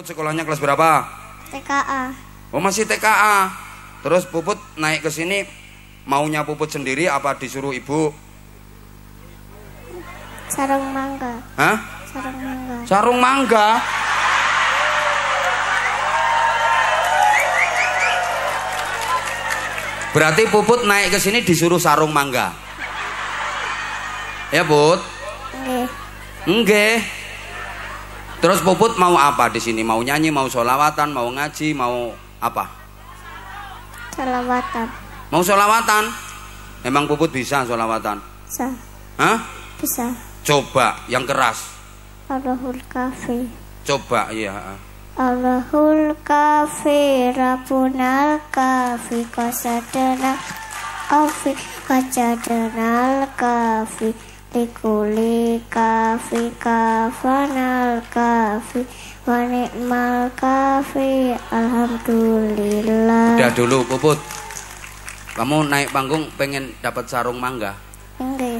Puput sekolahnya kelas berapa? TKA. Oh masih TKA. Terus Puput naik ke sini maunya Puput sendiri apa disuruh ibu? Sarung mangga. Hah? Sarung mangga. Sarung mangga. Berarti Puput naik ke sini disuruh sarung mangga. Ya, Put? Nggih. Nggih. Terus Puput mau apa di sini? Mau nyanyi, mau sholawatan, mau ngaji, mau apa? Sholawatan. Mau sholawatan? Emang Puput bisa sholawatan? Bisa. Hah? Bisa. Coba yang keras. Allahul kafi. Coba ya. Allahul kafi Rabbunal kafi kasadana. Afi Qasadana kafi Likuli kafi kafanal kafi wanikmal kafi alhamdulillah. Udah dulu Puput. Kamu naik panggung pengen dapat sarung mangga? Enggak.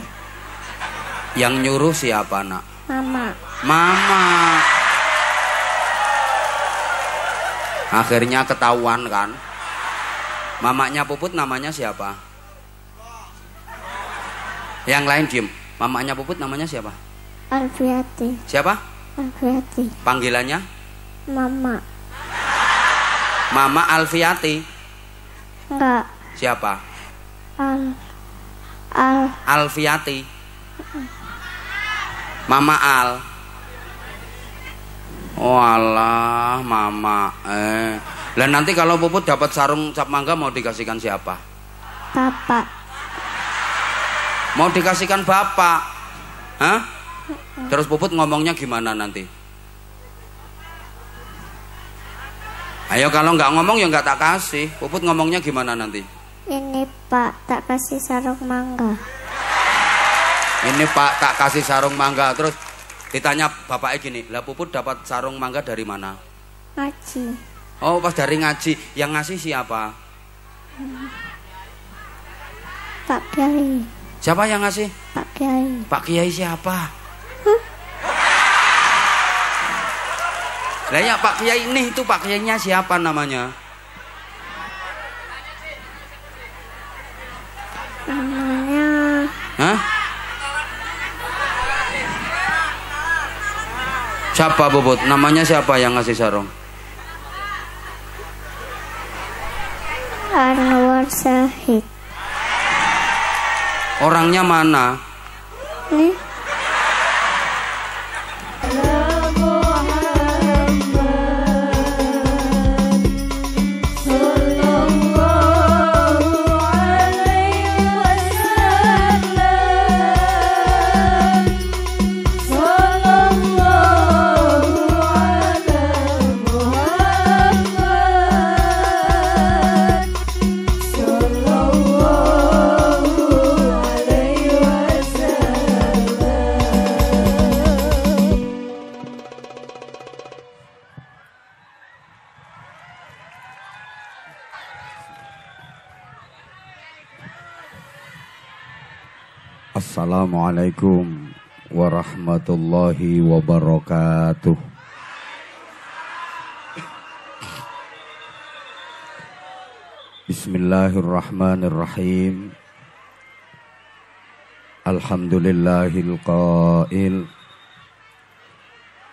Ya. Yang nyuruh siapa nak? Mama. Mama. Akhirnya ketahuan kan? Mamanya Puput namanya siapa? Yang lain diem. Mamanya Puput namanya siapa? Alfiati. Siapa? Alfiati. Panggilannya? Mama. Mama Alfiati? Enggak. Siapa? Al Al Alfiati. Mama Al. Walah, oh Mama. Eh. dan nanti kalau Puput dapat sarung cap mangga mau dikasihkan siapa? Bapak mau dikasihkan bapak Hah? terus puput ngomongnya gimana nanti ayo kalau nggak ngomong ya nggak tak kasih puput ngomongnya gimana nanti ini pak tak kasih sarung mangga ini pak tak kasih sarung mangga terus ditanya bapaknya gini lah puput dapat sarung mangga dari mana ngaji oh pas dari ngaji yang ngasih siapa Pak Kiai Siapa yang ngasih? Pak Kiai. Pak Kiai siapa? Lah ya Pak Kiai ini itu Pak Kiainya siapa namanya? Namanya. Hah? Siapa Bobot? Namanya siapa yang ngasih sarung? Arwah Sahid. Orangnya mana? Hmm? Assalamualaikum warahmatullahi wabarakatuh. Bismillahirrahmanirrahim. Alhamdulillahil qail.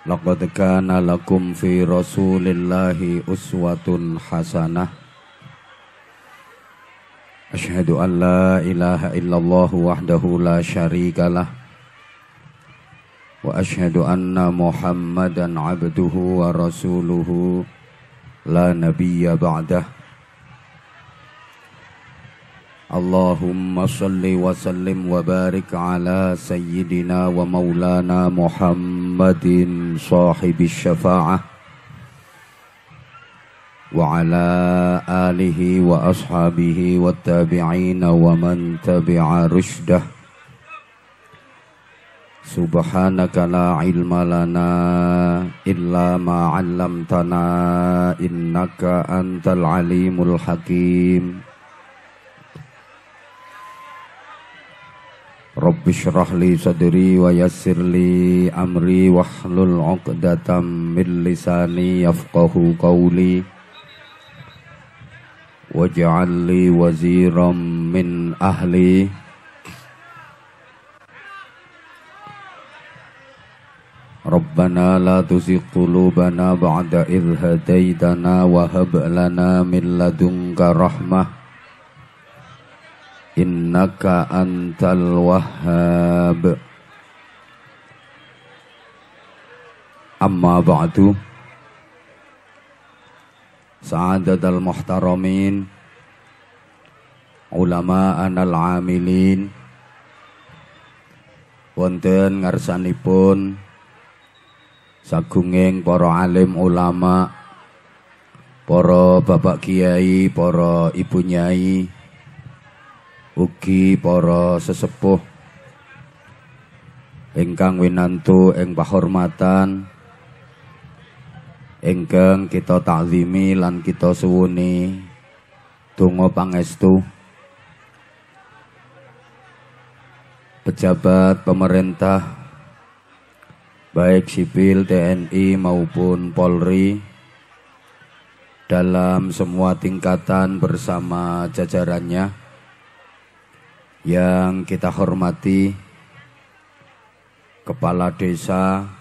Laqad kana lakum fi Rasulillahi uswatun hasanah أشهد أن لا إله إلا الله وحده لا شريك له وأشهد أن محمدا عبده ورسوله لا نبي بعده اللهم صل وسلم وبارك على سيدنا ومولانا محمد صاحب الشفاعه وعلى آله وأصحابه والتابعين ومن تبع رشده سبحانك لا علم لنا إلا ما علمتنا إنك أنت العليم الحكيم رب اشرح لي صدري ويسر لي أمري واحلل عقدة من لساني يفقه قولي واجعل لي وزيرا من أهلي ربنا لا تزغ قلوبنا بعد إذ هديتنا وهب لنا من لدنك رحمة إنك أنت الوهاب أما بعد Sa'adatul muhtaramin ulama'ana al-amilin wonten ngarsanipun sagunging para alim ulama para bapak kiai para ibu nyai ugi para sesepuh ingkang winantu ing pahormatan ingkang kita takzimi lan kita suwuni donga pangestu pejabat pemerintah baik sipil TNI maupun Polri dalam semua tingkatan bersama jajarannya yang kita hormati kepala desa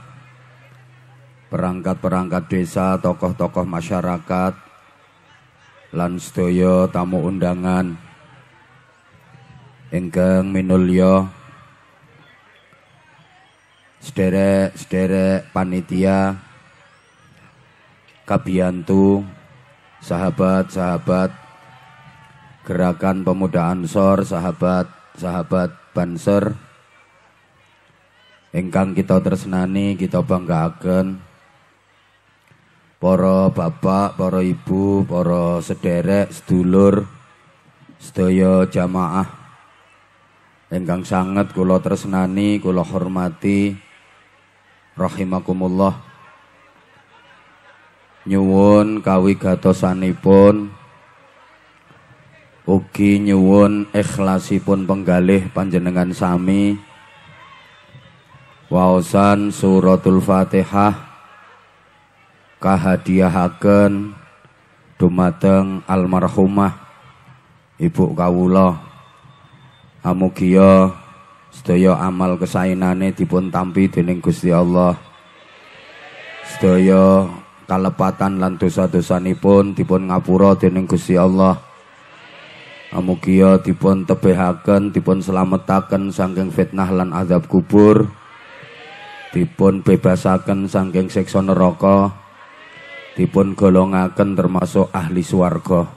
perangkat-perangkat desa, tokoh-tokoh masyarakat, lansdoyo, tamu undangan ingkang Minulyo sederek-sederek panitia Kabiantu sahabat-sahabat gerakan pemuda ansor sahabat-sahabat banser Engkang kita tersenani kita banggakan, para bapak, para ibu, para sederek, sedulur, sedaya jamaah enggang sangat kula tresnani, kula hormati rahimakumullah. Nyuwun kawigatosanipun ugi nyuwun ikhlasipun penggalih panjenengan sami. Waosan suratul Fatihah kahadiahaken dumateng almarhumah Ibu kawula amugiya sedaya amal kesainane, dipun tampi dening Gusti Allah sedaya kalepatan lan dosa-dosanipun dipun ngapura dening Gusti Allah amukio, dipun tebihaken, dipun selametaken saking fitnah lan azab kubur. Dipun bebasaken saking siksa neraka dipun golongaken termasuk ahli swarga.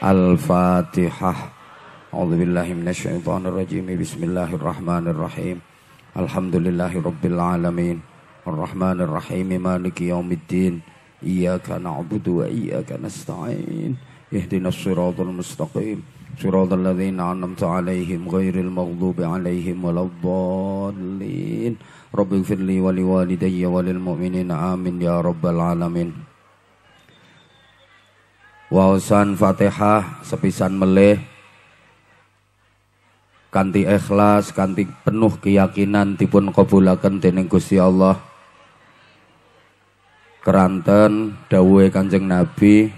Al-Fatihah. A'udzu billahi minasyaitonir rajim. Bismillahirrahmanirrahim. Alhamdulillahirabbil alamin. Arrahmanir rahim maliki yaumiddin. Iyyaka na'budu wa iyyaka nasta'in. Ihdinas siratal mustaqim. Siratal ladzina an'amta 'alaihim ghairil maghdubi 'alaihim waladdallin. رب Wali لي ولوالدي وللمؤمنين آمين يا رب العالمين Wawasan Fatihah sepisan meleh Kanti ikhlas Kanti penuh keyakinan dipun kabulaken dening Gusti Allah keranten dawuhe Kanjeng Nabi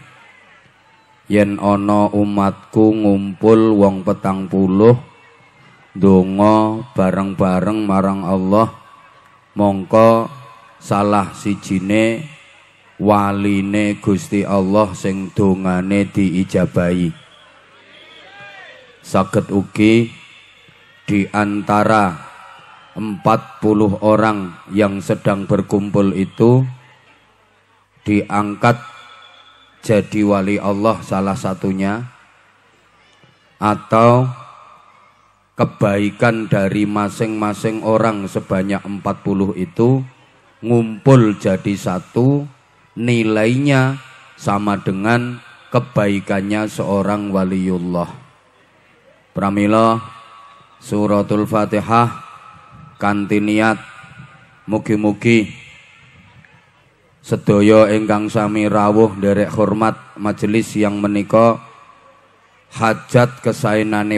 yen Ono umatku ngumpul wong petang puluh donga bareng-bareng marang Allah mongko salah sijine waline Gusti Allah sing dongane diijabahi saged ugi di antara 40 orang yang sedang berkumpul itu diangkat jadi wali Allah salah satunya atau kebaikan dari masing-masing orang sebanyak 40 itu ngumpul jadi satu nilainya sama dengan kebaikannya seorang waliullah pramila suratul fatihah kanti niat mugi-mugi sedoyo ingkang sami rawuh derek hormat majelis yang menikah hajat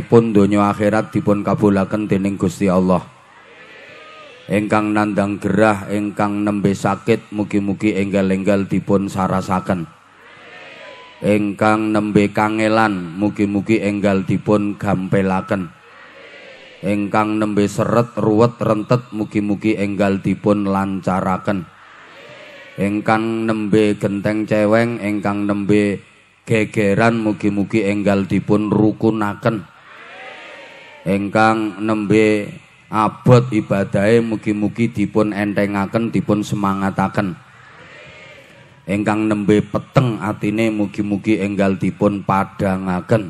pun donya akhirat dipun kabulaken dening Gusti Allah. Engkang nandang gerah, engkang nembe sakit, mugi-mugi enggal-enggal dipun sarasaken. Engkang nembe kangelan, mugi-mugi enggal dipun gampelaken. Engkang nembe seret, ruwet, rentet, mugi-mugi enggal dipun lancaraken. Engkang nembe genteng ceweng, engkang nembe gegeran mugi-mugi enggal dipun rukunaken engkang nembe abot ibadahe mugi-mugi dipun entengaken dipun semangataken engkang nembe peteng atine mugi-mugi enggal dipun padangaken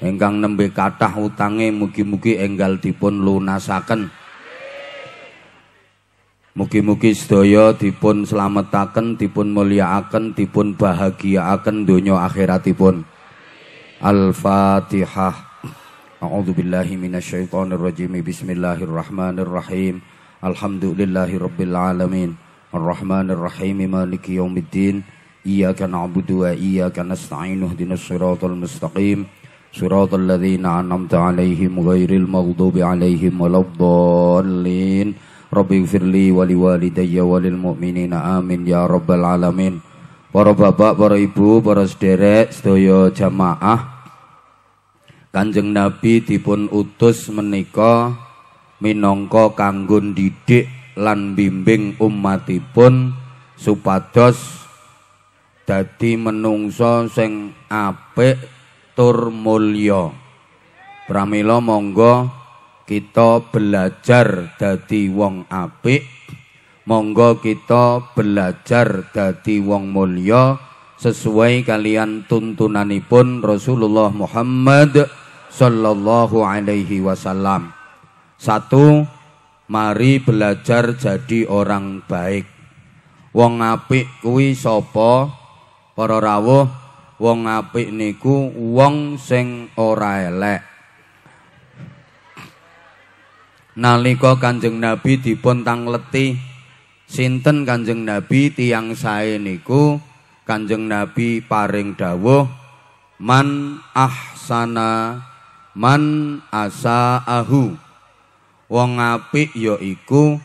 engkang nembe kathah utange mugi-mugi enggal dipun lunasaken Mugi-mugi sedaya dipun selamataken, dipun mulyakaken, dipun bahagiaaken donya akhiratipun. Al-Fatihah. A'udzu billahi minasyaitonir rajim. Bismillahirrahmanirrahim. rabbil alamin. Arrahmanir rahim. Maliki yaumiddin. Iyyaka na'budu wa iyyaka nasta'in. Ihdinas siratal mustaqim. Siratal ladzina an'amta 'alaihim ghairil maghdubi 'alaihim waladdallin. Rabbi firli wali walidayya walil mu'minina amin ya rabbal alamin Para bapak, para ibu, para sederek, sedaya jamaah Kanjeng Nabi dipun utus menika minangka kanggun didik lan bimbing umatipun supados dadi menungso sing apik tur mulya. Pramila monggo kita belajar dadi wong apik monggo kita belajar dadi wong mulya sesuai kalian tuntunanipun Rasulullah Muhammad sallallahu alaihi wasallam satu mari belajar jadi orang baik wong apik kuwi sapa para rawuh wong apik niku wong sing ora elek nalika Kanjeng Nabi dipun tangleti sinten Kanjeng Nabi tiyang sae niku Kanjeng Nabi paring dawuh man ahsana man asaahu wong apik yaiku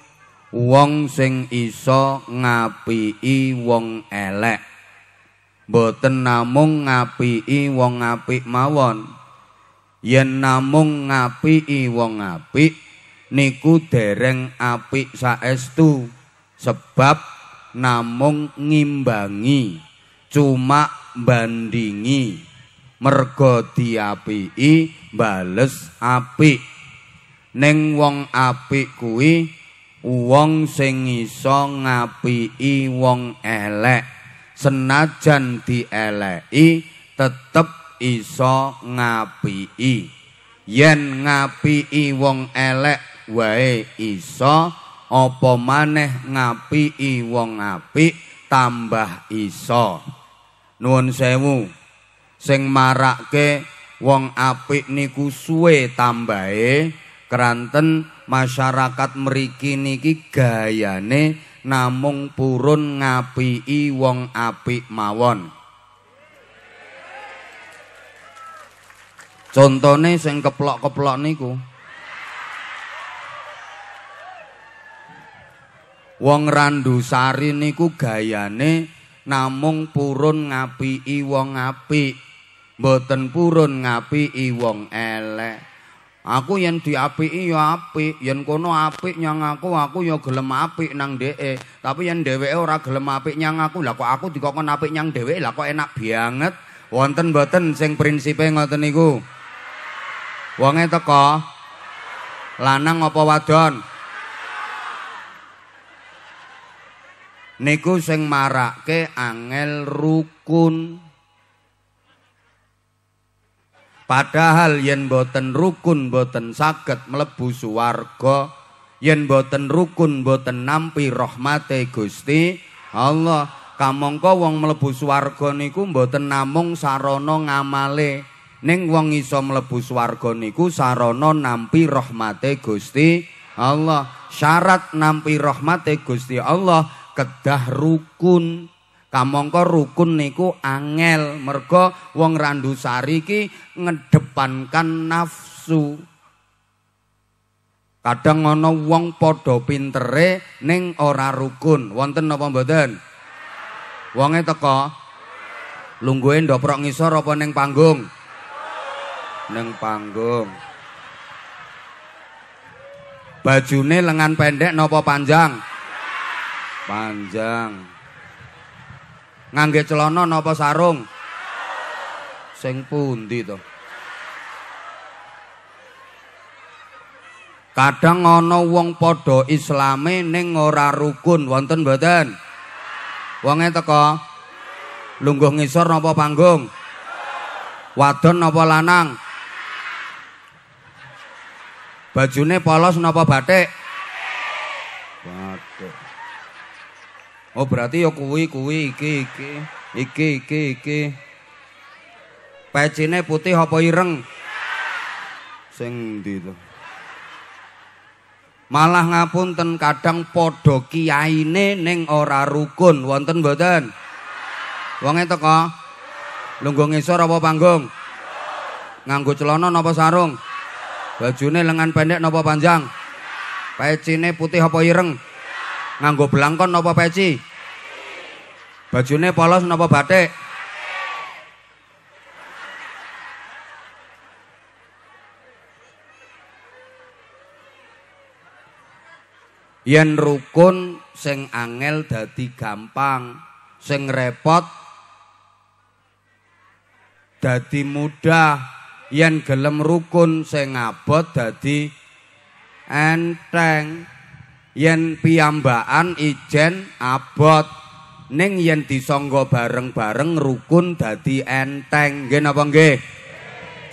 wong sing isa ngapiki wong elek boten namung ngapiki wong apik mawon yen namung ngapiki wong apik niku dereng apik saestu sebab namung ngimbangi cuma bandingi mergo diapiki bales apik ning wong apik kuwi wong sing iso ngapiki wong elek senajan dieleki tetep iso ngapiki yen ngapiki wong elek wae isa apa maneh ngapiki wong apik tambah isa nuwun sewu sing marake wong apik niku suwe tambahe Keranten masyarakat mriki niki gayane namung purun ngapiki wong apik mawon contone sing keplok-keplok niku Wong randusari niku gayane namung purun ngapi wong apik. Mboten purun ngapi wong elek. Aku yen diapiki ya apik, yen kono apik nyang aku aku ya gelem apik nang dheke. Tapi yen dheweke ora gelem apik nyang aku, lah kok aku dikokon apik nyang dheweke, lah kok enak banget. Wonten mboten sing prinsipe ngoten niku. Wonge teko lanang apa wadon? niku sing marake angel rukun padahal yen boten rukun boten saged mlebu swarga yen boten rukun boten nampi rahmate Gusti Allah kamangka wong mlebu swarga niku boten namung sarana ngamale ning wong iso mlebu swarga niku sarana nampi rahmate Gusti Allah syarat nampi rahmate Gusti Allah kedah rukun kamangka rukun niku angel merga wong randu sari iki ngedepankan nafsu kadang ana wong padha pintere ning ora rukun wonten napa mboten wonge teko lungguhe ndoprok ngisor apa ning panggung ning panggung bajune lengan pendek napa panjang panjang ngangge celana napa sarung sing pundi to kadang ana wong padha islame ning ora rukun wonten mboten wonge teko lungguh ngisor napa panggung wadon napa lanang bajune polos napa batik batik Oh berarti ya kuwi kuwi iki iki iki iki iki. Pecine putih apa ireng? Sing ndi to? Malah ngapunten kadang padha kiyaine ning ora rukun, wonten mboten? Wonge teko? Lungguh ngisor apa panggung? Nganggo celana napa sarung? Bajune lengan pendek napa panjang? Pecine putih apa ireng? Nganggo belangkon napa peci? Bajune polos napa batik? Yen rukun sing angel dadi gampang, sing repot dadi mudah, yen gelem rukun sing abot dadi enteng. yen piyambakan ijen abot ning yen disangga bareng-bareng rukun dadi enteng nggih napa nggih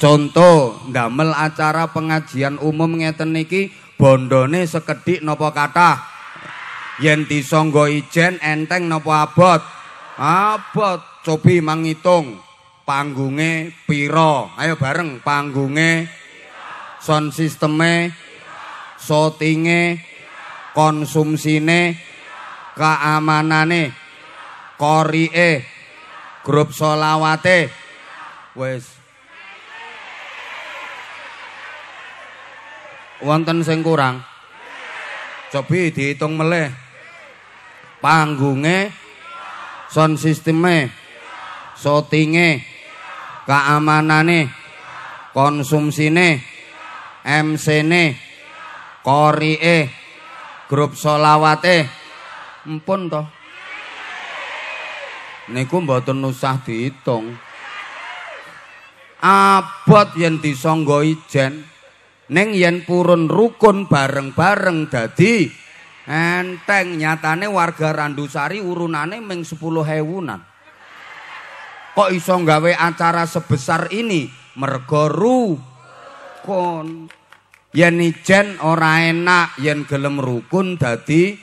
contoh ndamel acara pengajian umum ngeten niki bondone sekedhik napa kathah yen disangga ijen enteng napa abot abot cobi mangitung panggunge pira ayo bareng panggunge sound sisteme pira sotinge konsumsine keamanane korie grup solawate wes wonten sing kurang cobi dihitung meleh panggunge sound sisteme sotinge keamanane konsumsine MC ne korie Kori grup eh? empun toh niku mboten usah dihitung abot yen disangga ijen ning yen purun rukun bareng-bareng dadi enteng nyatane warga Randusari urunane ming 10000an kok iso gawe acara sebesar ini mergo rukun yen ijen ora enak yen gelem rukun dadi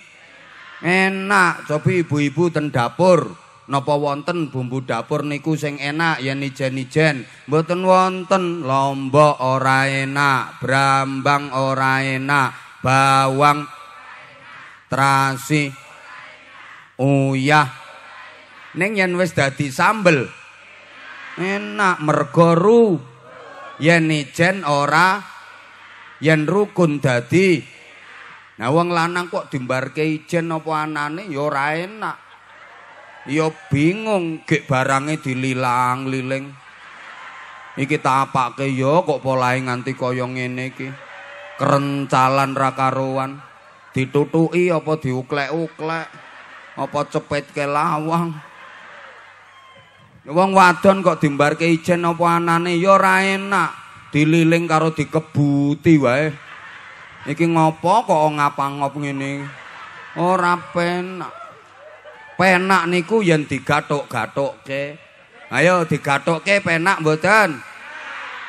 enak tapi ibu-ibu ten dapur napa wonten bumbu dapur niku sing enak yen ijen-ijen mboten wonten lombok ora enak brambang ora enak bawang terasi uyah ning yen wis dadi sambel enak mergo ru yen ijen ora enak. yen rukun dadi nah wong lanang kok dimbarke ijen apa anane ya ora enak ya bingung gek barange dililang liling iki tak apake ya kok polahe nganti kaya ngene iki kerencalan ra karuan ditutuki apa diuklek-uklek apa cepet ke lawang wong wadon kok dimbarke ijen apa anane ya ora enak dililing karo dikebuti wae. Iki ngopo kok ngapangop ngene? Ora penak. Penak niku yen digathuk-gathukke. Ayo digathukke penak mboten?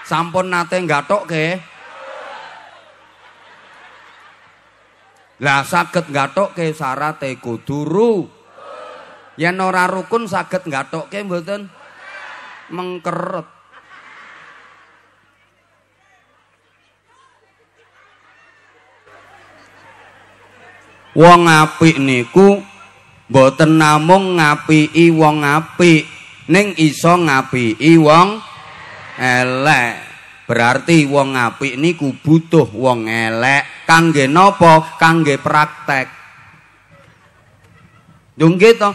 Sampun nate ke. Lah saged gathukke ke kudu ru. Yen ora rukun saged ke mboten? Mengkeret. wong ngapik niku boten namung ngapiki wong ngapik ning iso ngapiki wong elek berarti wong ngapik niku butuh wong elek kangge nopo kangge praktek dungge to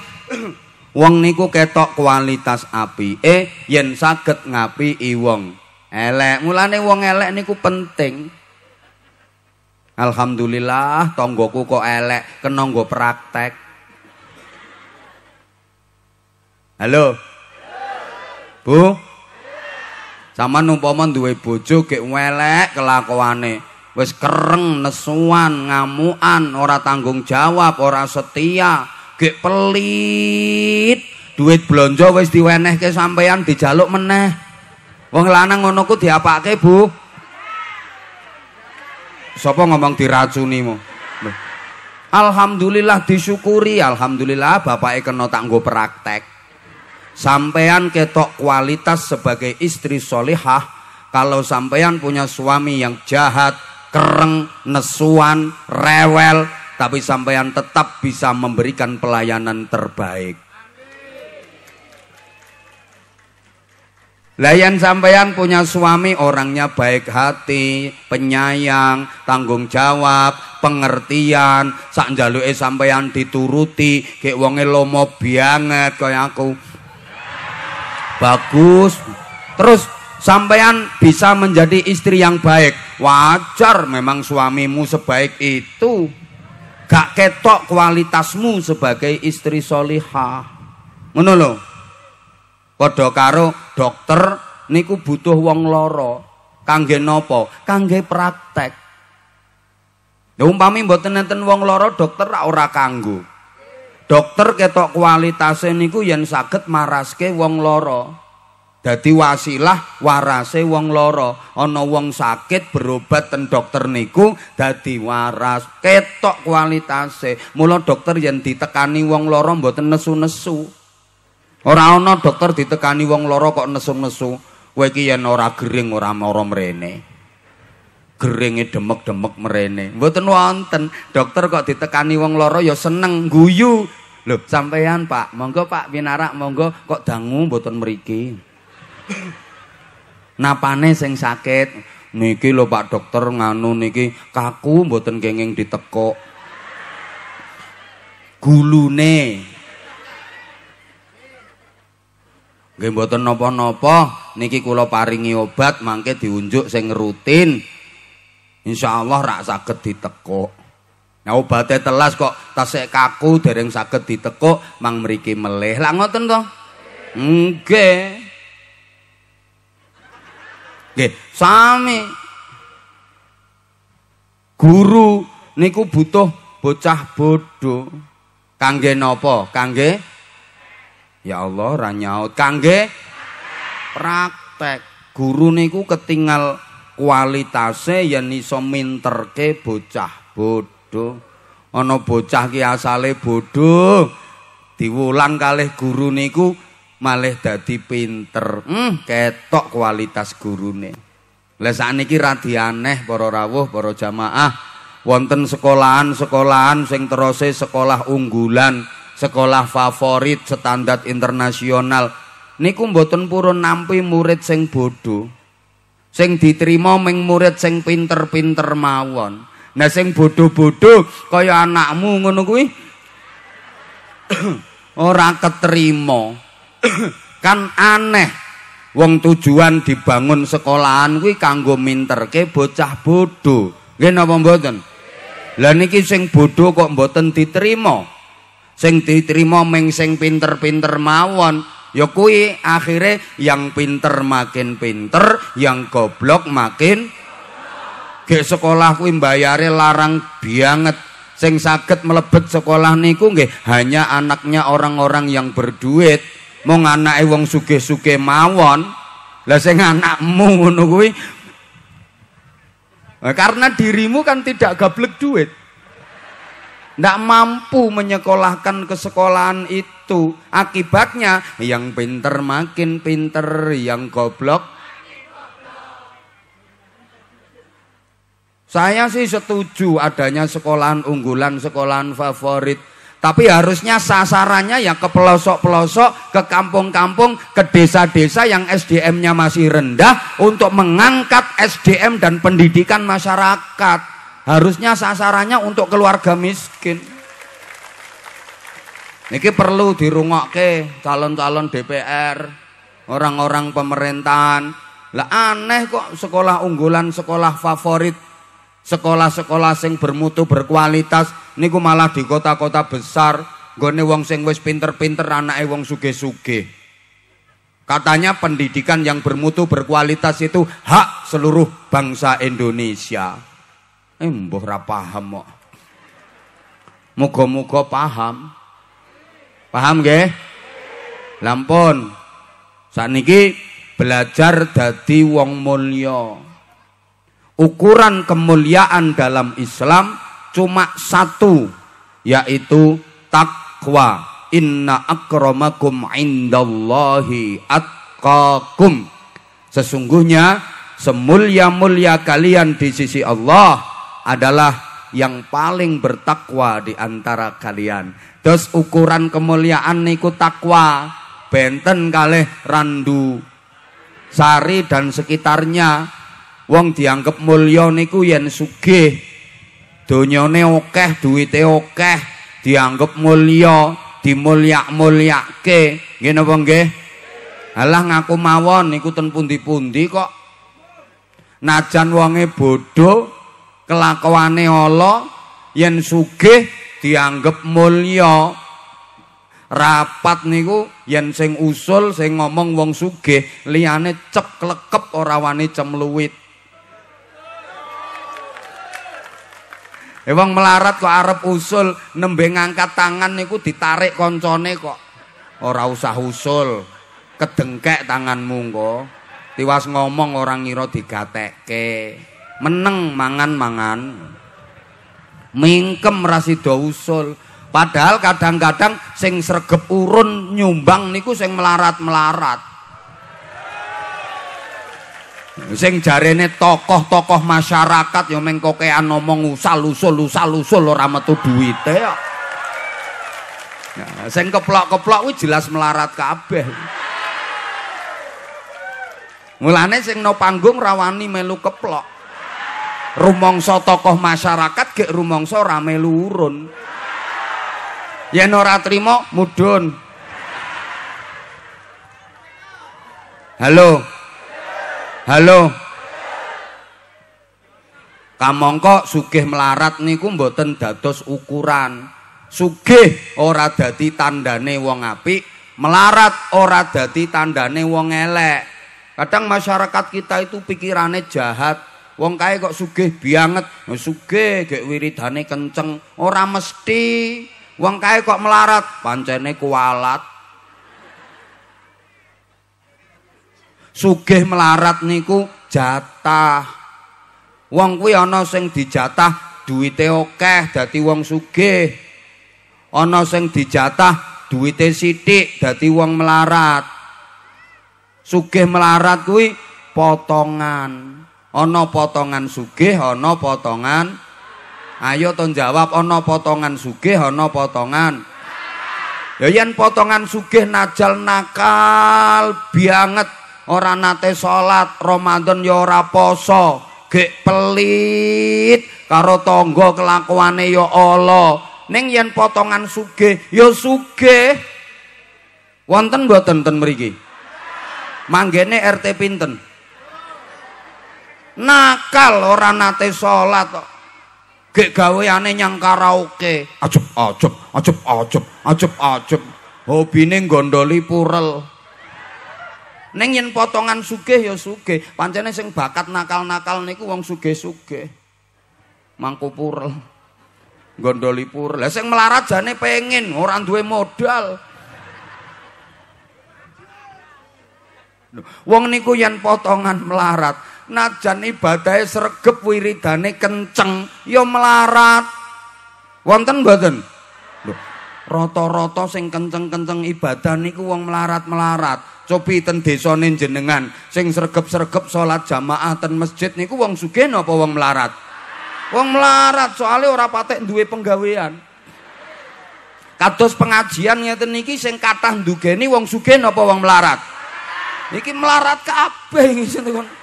wong niku ketok kualitas api eh yen saged ngapiki wong elek mulane wong elek niku penting Alhamdulillah tonggoku kok elek, kena praktek. Halo. Bu. sama numpaman duwe bojo gek welek kelakuane, wes kereng nesuan, ngamuan, ora tanggung jawab, ora setia, gek pelit. Duit wes wis diwenehke sampeyan dijaluk meneh. Wong lanang ngono ku diapake, Bu. Sopo ngomong diracuni mu? Alhamdulillah disyukuri, alhamdulillah bapak kena tanggo praktek. Sampean ketok kualitas sebagai istri solihah, kalau sampean punya suami yang jahat, kereng, nesuan, rewel, tapi sampean tetap bisa memberikan pelayanan terbaik. Layan sampeyan punya suami orangnya baik hati, penyayang, tanggung jawab, pengertian, sak njaluke sampeyan dituruti, kek wonge lomo banget kaya aku. Bagus. Terus sampeyan bisa menjadi istri yang baik. Wajar memang suamimu sebaik itu. Gak ketok kualitasmu sebagai istri solihah. Menolong. Padha karo dokter niku butuh wong loro, Kangge nopo, Kangge praktek. Lah umpami mboten enten wong loro dokter ora kanggo. Dokter ketok kualitase niku yen saged maraske wong loro, Dadi wasilah warase wong loro. Ana wong sakit berobat ten dokter niku dadi waras. Ketok kualitase. Mula dokter yen ditekani wong loro mboten nesu-nesu. Ora ana dokter ditekani wong loro kok nesu-nesu. Kowe iki yen ora gering ora mara mrene. Geringe demek-demek mrene. Mboten wonten. Dokter kok ditekani wong loro ya seneng guyu. Lho, sampeyan Pak, monggo Pak winarak monggo kok dangu mboten mriki. Napane sing sakit? Niki lho Pak dokter nganu niki kaku mboten kenging ditekok. Gulune nggih mboten napa-napa niki kula paringi obat mangke diunjuk sing rutin insyaallah rak saged ditekuk nah obate telas kok tasik kaku dereng saged ditekuk mang mriki melih lah ngoten to nggih nggih sami guru niku butuh bocah bodoh kangge napa kangge Ya Allah ra nyaut kangge praktek. Guru niku ketinggal kualitase yen iso minterke bocah bodho. Ana bocah ki asale bodho diwulang kalih guru niku malih dadi pinter. Hmm, ketok kualitas gurune. Lah sakniki ra dianeh para rawuh para jamaah wonten sekolahan-sekolahan sing terose sekolah unggulan. sekolah favorit standar internasional niku mboten purun nampi murid sing bodoh, sing diterima ming murid sing pinter-pinter mawon nah sing bodoh bodho kaya anakmu ngono kuwi ora keterima kan aneh wong tujuan dibangun sekolahan kuwi kanggo minterke bocah bodoh, nggih napa mboten lah niki sing bodoh kok mboten diterima sing diterima ming sing pinter-pinter mawon ya kuwi akhirnya yang pinter makin pinter yang goblok makin Ke sekolah kuwi mbayare larang banget sing saged melebet sekolah niku nggih hanya anaknya orang-orang yang berduit mau anake wong sugih-sugih mawon lah sing anakmu ngono kuwi karena dirimu kan tidak gablek duit tidak mampu menyekolahkan ke sekolahan itu. Akibatnya yang pinter makin pinter, yang goblok. Saya sih setuju adanya sekolahan unggulan, sekolahan favorit. Tapi harusnya sasarannya ya ke pelosok-pelosok, ke kampung-kampung, ke desa-desa yang SDM-nya masih rendah untuk mengangkat SDM dan pendidikan masyarakat. Harusnya sasarannya untuk keluarga miskin. ini perlu dirungokke calon-calon DPR, orang-orang pemerintahan. Lah aneh kok sekolah unggulan, sekolah favorit, sekolah-sekolah sing bermutu berkualitas niku malah di kota-kota besar gone wong sing wis pinter-pinter anake wong suge-suge. Katanya pendidikan yang bermutu berkualitas itu hak seluruh bangsa Indonesia. Eh mbuh ra paham kok. Muga-muga paham. Paham nggih? Lampun. Saniki belajar dadi wong mulya. Ukuran kemuliaan dalam Islam cuma satu yaitu takwa. Inna akramakum indallahi atqakum. Sesungguhnya semulia-mulia kalian di sisi Allah adalah yang paling bertakwa di antara kalian. Terus ukuran kemuliaan niku takwa, benten kalih randu sari dan sekitarnya. Wong dianggap mulya niku yen sugih, donyone akeh, duwite akeh, dianggap mulya, dimulyak-mulyake. Nggih apa nggih? Alah ngaku mawon niku ten pundi-pundi kok. Najan wonge bodoh kelakuane ala yen sugih dianggep mulya rapat niku yen sing usul sing ngomong wong sugih liyane ceklekep ora wani cemluwit Ewang eh, melarat kok arep usul nembe ngangkat tangan niku ditarik koncone kok ora usah usul kedengkek tanganmu kok tiwas ngomong orang ngira digatekke meneng mangan-mangan mingkem rasido usul padahal kadang-kadang sing sregep urun nyumbang niku sing melarat-melarat sing jarene tokoh-tokoh masyarakat yang mengkokean kokean ngomong usal usul usal usul ora metu duwite ya. ya sing keplok-keplok kuwi jelas melarat kabeh mulane sing no panggung rawani melu keplok Rumongso tokoh masyarakat gek rumongso rame lurun Yenora ora trima halo halo Kamongko sugih melarat niku mboten dados ukuran sugih ora dadi tandane wong apik melarat ora dadi tandane wong elek kadang masyarakat kita itu pikirannya jahat Wong kae kok sugih banget, nah, sugih gek wiridane kenceng, ora mesti. Wong kae kok melarat, pancene kualat. Sugih melarat niku jatah. Wong kuwi ana sing dijatah duwite akeh dadi wong sugih. Ana sing dijatah duwite sithik dadi wong melarat. Sugih melarat kuwi potongan. ana potongan sugih ana potongan ayo to jawab ana potongan sugih ana potongan ya yen potongan sugih najal nakal banget ora nate salat Ramadan ya ora poso gek pelit karo tangga kelakuane ya Allah ning yen potongan sugih ya sugih wonten mboten ten mriki manggene RT pinten nakal ora nate salat kok. Gek gaweane nyang karaoke. Ajep ajep ajep ajep ajep ajep. Hobine gondoli purel. Ning yen potongan sugih ya sugih, pancene sing bakat nakal-nakal niku wong sugih-sugih. Mangku purel. Gondoli purel. Lah sing melarat jane pengin, ora duwe modal. Wong niku yen potongan melarat, najan ibadah sregep wiridane kenceng yo ya melarat wonten mboten rata-rata sing kenceng-kenceng ibadah niku wong melarat-melarat cobi ten desane jenengan sing sregep-sregep salat jamaah ten masjid niku wong sugih napa wong melarat wong melarat soalnya ora patek duwe penggawean kados pengajian ngeten niki sing kathah ndugeni wong sugih napa wong melarat iki melarat kabeh ngene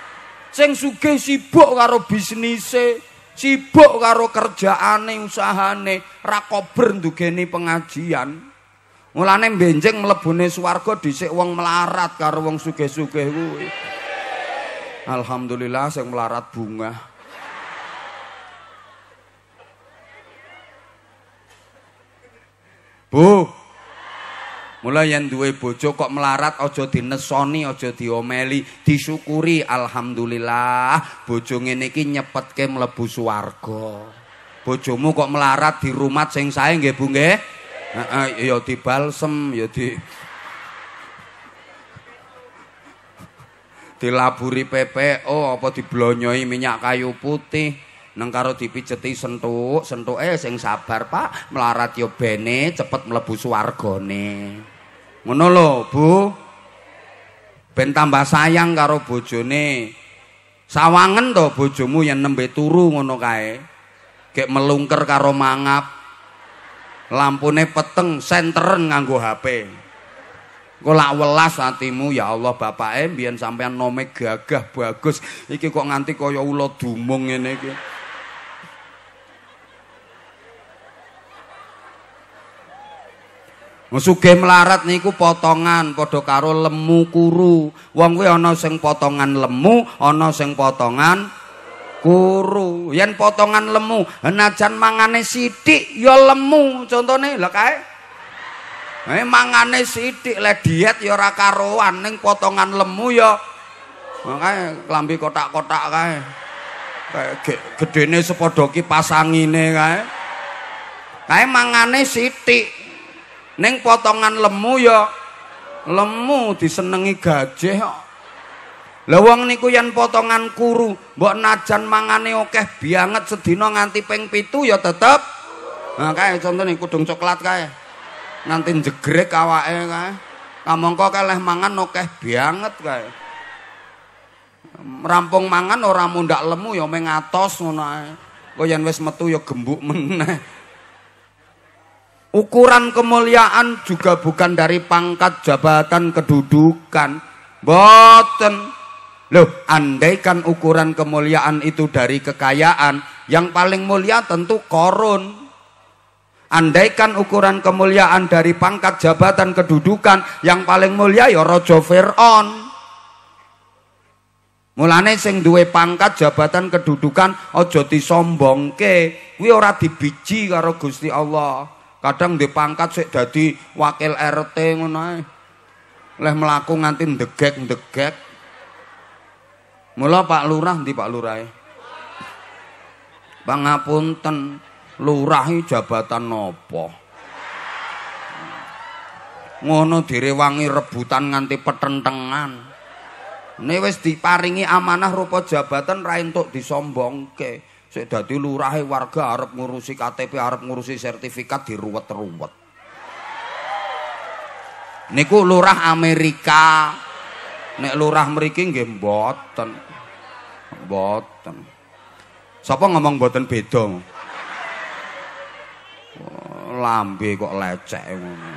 sing sugih sibuk karo bisnise, sibuk karo kerjaane, usahane, ra kober ndugeni pengajian. Mulane benjing mlebune swarga dhisik wong melarat karo wong sugih-sugih kuwi. Alhamdulillah sing melarat bunga. Bu, Mula yang dua bojo kok melarat nesoni dinesoni, di diomeli, disyukuri alhamdulillah bojo ngene iki nyepetke mlebu swarga. Bojomu kok melarat di rumah sing sae nggih Bu nggih? Heeh, ya dibalsem, ya di dilaburi PPO apa diblonyoi minyak kayu putih neng karo dipijeti sentuk sentuke eh, sing sabar Pak melarat yo ya bene cepet mlebu swargane ngono lho bu ben tambah sayang karo bojone sawangen to bojomu yang nembe turu ngono kae gek melungker karo mangap lampune peteng senteren nganggo HP kok lak welas atimu ya Allah bapake mbiyen sampean nome gagah bagus iki kok nganti kaya ula dumung ngene iki Sugih melarat niku potongan padha karo lemu kuru. Wong kuwi ana sing potongan lemu, ana sing potongan kuru. Yen potongan lemu, najan mangane sithik ya lemu. Contone lha kae. Eh mangane sithik le diet ya ora karuan ning potongan lemu ya kae klambi kotak-kotak kae. Kayak gedene sepadha kipas angine kae. Kae mangane sithik Neng potongan lemu ya lemu disenengi gajah kok. niku yang potongan kuru, buat najan mangane okeh bianget sedino nganti pengpi pitu yo ya tetep. Nah contoh nih kudung coklat kaya, Nanti jegrek awake Kamu kok kalah mangan akeh bianget kae. Rampung mangan orang muda lemu ya mengatos nuna. Kau yang wes metu yo ya gembuk meneh. Ukuran kemuliaan juga bukan dari pangkat, jabatan, kedudukan. Boten. Loh, andaikan ukuran kemuliaan itu dari kekayaan, yang paling mulia tentu korun. Andaikan ukuran kemuliaan dari pangkat, jabatan, kedudukan, yang paling mulia ya Rojo Fir'on. Mulane sing duwe pangkat, jabatan, kedudukan aja disombongke. Kuwi ora dibiji karo Gusti Allah. Kadang di pangkat sik dadi wakil RT ngono ae. Leh mlaku nganti ndegek-ndegek. Mula Pak Lurah ndi Pak Lurahe? Pangapunten, lurahi jabatan nopo? Ngono direwangi rebutan nganti petentengan. Ne wis diparingi amanah rupa jabatan ra entuk disombongke. Sik dadi lurahe warga arep ngurusi KTP, arep ngurusi sertifikat diruwet-ruwet. Niku lurah Amerika. Nek lurah mriki nggih mboten. Mboten. Sapa ngomong mboten beda? Oh, lambe kok lecek ngono.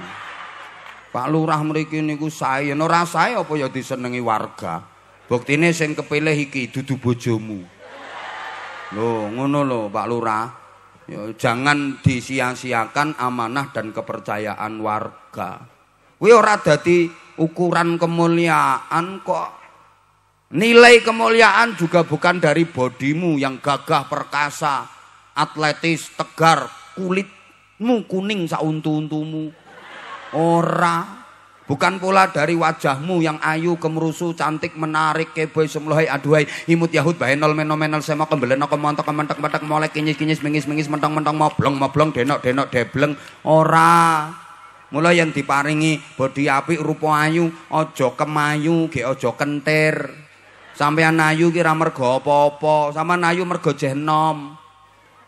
Pak lurah mriki niku sae, ora sae apa ya disenengi warga. Buktine sing kepilih iki dudu bojomu. Loh, ngono lo Pak Lurah. Ya, jangan disia-siakan amanah dan kepercayaan warga. Kuwi ora dadi ukuran kemuliaan kok. Nilai kemuliaan juga bukan dari bodimu yang gagah perkasa, atletis, tegar, kulitmu kuning sauntu-untumu. Ora. Bukan pula dari wajahmu yang ayu, kemerusu, cantik, menarik, keboy, semlohai, aduhai, imut yahud, bahenol, menol semak, kembelena, kemontok, kementok, mentok, molek, kinyis, kinyis, mengis, mengis, mentong, mentong, mobleng, mobleng, denok, denok, debleng, ora. Mulai yang diparingi bodi api rupo ayu, ojo kemayu, ge ojo kentir. Sampean ayu kira mergo apa sama ayu mergo jenom.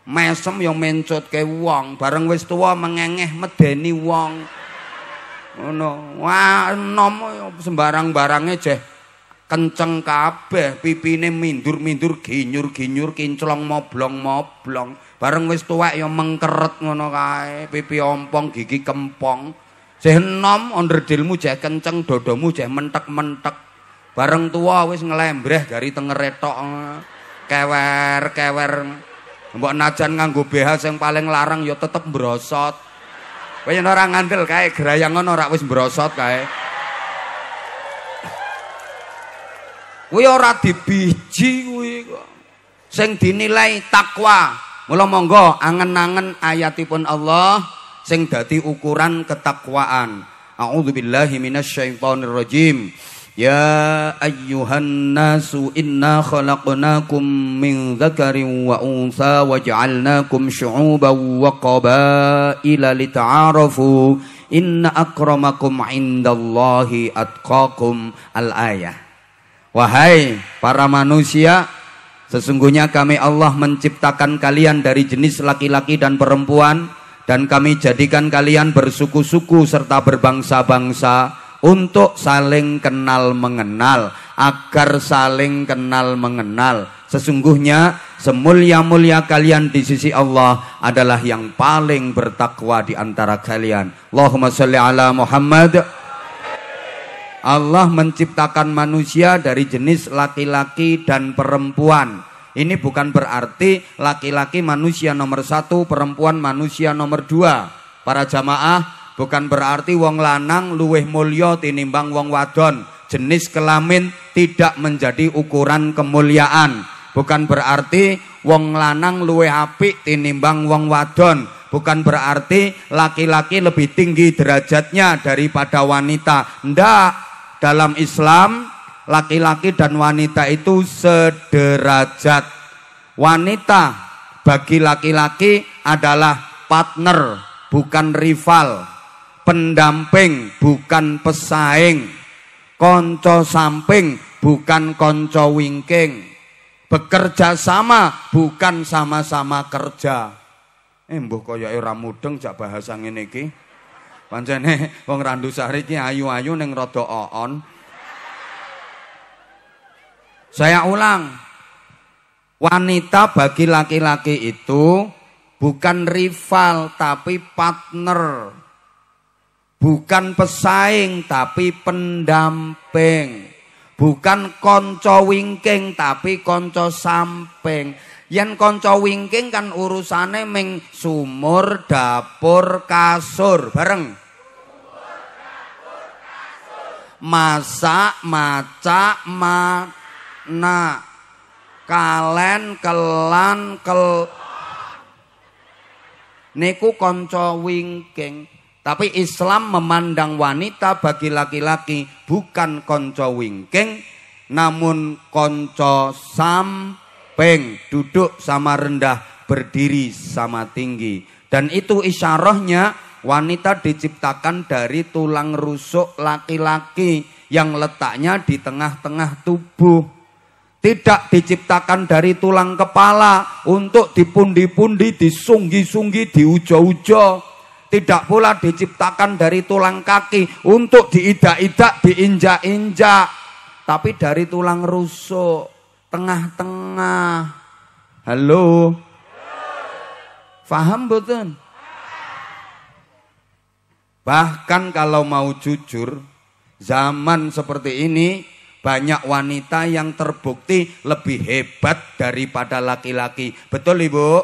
Mesem yang mencut ke wong, bareng wis tua mengengeh medeni wong. ngono wah enom sembarang barange jeh kenceng kabeh pipine mindur-mindur ginyur-ginyur kinclong moblong-moblong bareng wis tuwek ya mengkeret ngono kae pipi ompong gigi kempong jeh enom onderdilmu jeh kenceng dodomu jeh mentek-mentek bareng tua wis ngelembreh dari tenger retok kewer-kewer mbok najan nganggo BH sing paling larang ya tetep brosot Banyak orang ngandel kayak gerayang ngono ora wis mbrosot kae. Kuwi ora dibiji kuwi kok. Sing dinilai takwa. Mula monggo angen-angen ayatipun Allah sing dadi ukuran ketakwaan. A'udzubillahi minasyaitonirrajim. rajim. يا أيها الناس إنا خلقناكم من ذكر وأنثى وجعلناكم شعوبا وقبائل لتعارفوا إن أكرمكم عند الله أتقاكم الآية Wahai para manusia, sesungguhnya kami Allah menciptakan kalian dari jenis laki-laki dan perempuan dan kami jadikan kalian bersuku-suku serta berbangsa-bangsa untuk saling kenal mengenal agar saling kenal mengenal sesungguhnya semulia-mulia kalian di sisi Allah adalah yang paling bertakwa di antara kalian Allahumma sholli ala Muhammad Allah menciptakan manusia dari jenis laki-laki dan perempuan. Ini bukan berarti laki-laki manusia nomor satu, perempuan manusia nomor dua. Para jamaah, Bukan berarti wong lanang luweh mulio tinimbang wong wadon. Jenis kelamin tidak menjadi ukuran kemuliaan. Bukan berarti wong lanang luweh api tinimbang wong wadon. Bukan berarti laki-laki lebih tinggi derajatnya daripada wanita. Ndak. Dalam Islam laki-laki dan wanita itu sederajat. Wanita bagi laki-laki adalah partner, bukan rival pendamping bukan pesaing konco samping bukan konco wingking bekerja sama bukan sama-sama kerja eh mbuh kaya e ora mudeng jak bahasa ngene iki pancene wong sari iki ayu-ayu ning rada oon saya ulang wanita bagi laki-laki itu bukan rival tapi partner bukan pesaing tapi pendamping bukan konco wingking tapi konco samping yen konco wingking kan urusane ming sumur dapur kasur bareng masak maca mana kalen kelan kel niku konco wingking Tapi Islam memandang wanita bagi laki-laki bukan konco wingking namun konco samping duduk sama rendah berdiri sama tinggi dan itu isyarahnya wanita diciptakan dari tulang rusuk laki-laki yang letaknya di tengah-tengah tubuh tidak diciptakan dari tulang kepala untuk dipundi-pundi disunggi-sunggi diujo-ujo tidak pula diciptakan dari tulang kaki untuk diidak-idak, diinjak-injak, tapi dari tulang rusuk, tengah-tengah. Halo. Faham betul? Bahkan kalau mau jujur, zaman seperti ini banyak wanita yang terbukti lebih hebat daripada laki-laki. Betul Ibu?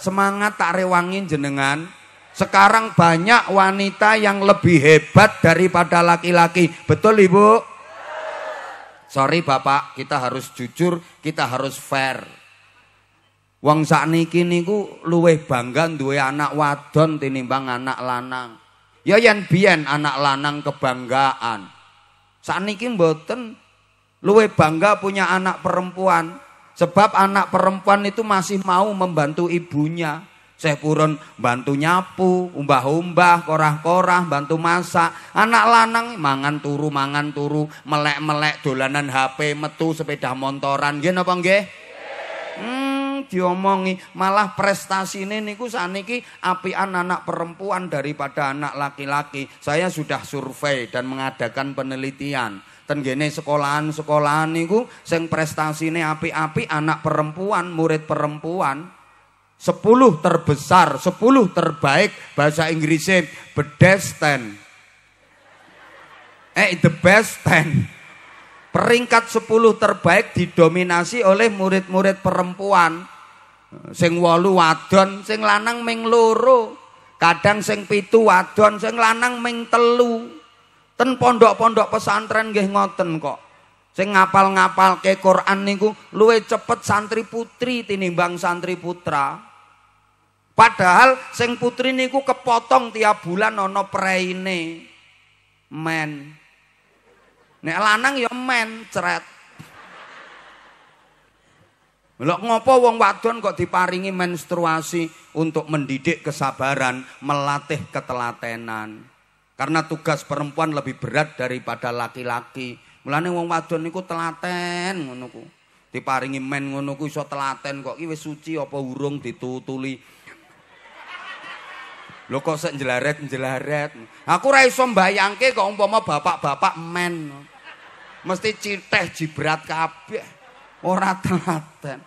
Semangat tak rewangin jenengan. Sekarang banyak wanita yang lebih hebat daripada laki-laki. Betul Ibu? Sorry Bapak, kita harus jujur, kita harus fair. Wong niki niku luwih bangga duwe anak wadon tinimbang anak lanang. Ya yen biyen anak lanang kebanggaan. niki mboten luwih bangga punya anak perempuan sebab anak perempuan itu masih mau membantu ibunya. Saya Purun bantu nyapu, umbah-umbah, korah-korah, bantu masak. Anak lanang mangan turu, mangan turu, melek-melek dolanan HP, metu sepeda montoran. Gini napa nggih? Hmm, diomongi malah prestasi prestasine niku saniki api anak anak perempuan daripada anak laki-laki. Saya sudah survei dan mengadakan penelitian tenggene sekolahan-sekolahan niku sing ini api-api anak perempuan, murid perempuan sepuluh terbesar, sepuluh terbaik bahasa Inggrisnya bedesten, Eh the best ten. Peringkat sepuluh terbaik didominasi oleh murid-murid perempuan. Sing wolu wadon, sing lanang ming loro. Kadang sing pitu wadon, sing lanang ming telu. Ten pondok-pondok pesantren nggih ngoten kok. Sing ngapal-ngapal ke Quran niku luwe cepet santri putri tinimbang santri putra. Padahal sing putri niku kepotong tiap bulan ana preine. Men. Nek lanang ya men ceret. Lho ngopo wong wadon kok diparingi menstruasi untuk mendidik kesabaran, melatih ketelatenan. Karena tugas perempuan lebih berat daripada laki-laki. Mulane wong wadon niku telaten ngono ku. Diparingi men ngono ku iso telaten kok iki wis suci apa urung ditutuli. Lho kok sik njleret Aku ora iso mbayangke kok umpama bapak-bapak men. Mesti citeh jibrat kabeh. Ora telaten.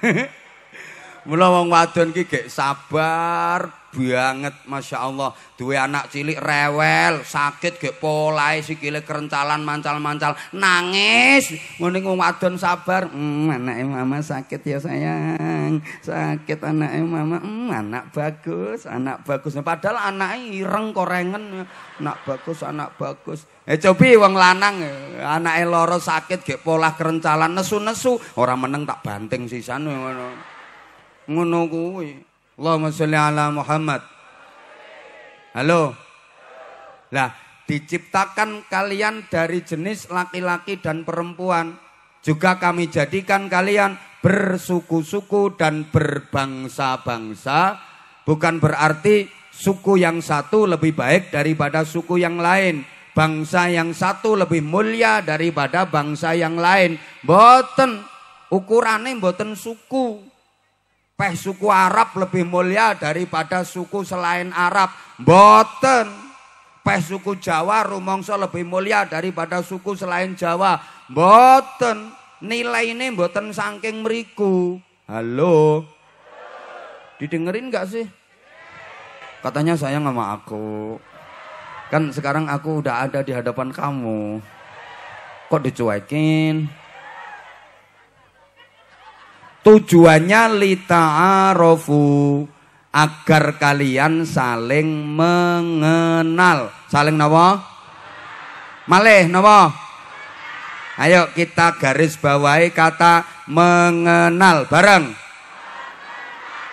Mula wong wadon ki gek sabar banget Masya Allah duwe anak cilik rewel sakit gak polai sikile kerencalan mancal-mancal nangis ngene wong wadon sabar hmm, anak mama sakit ya sayang sakit anak mama hmm, anak bagus anak bagus padahal anak ireng korengen anak bagus anak bagus eh cobi wong lanang eh, anak loro sakit gak pola kerencalan nesu-nesu orang meneng tak banting sisan ngono kuwi Allahumma sholli ala Muhammad. Halo. Lah, diciptakan kalian dari jenis laki-laki dan perempuan. Juga kami jadikan kalian bersuku-suku dan berbangsa-bangsa. Bukan berarti suku yang satu lebih baik daripada suku yang lain. Bangsa yang satu lebih mulia daripada bangsa yang lain. Boten, ukurannya boten suku peh suku Arab lebih mulia daripada suku selain Arab. Boten. Peh suku Jawa rumongso lebih mulia daripada suku selain Jawa. Boten. Nilai ini boten sangking meriku. Halo. Didengerin gak sih? Katanya sayang sama aku. Kan sekarang aku udah ada di hadapan kamu. Kok dicuekin? Tujuannya lita'arofu agar kalian saling mengenal. Saling nawa, Malih nawa. Ayo kita garis bawahi kata mengenal bareng.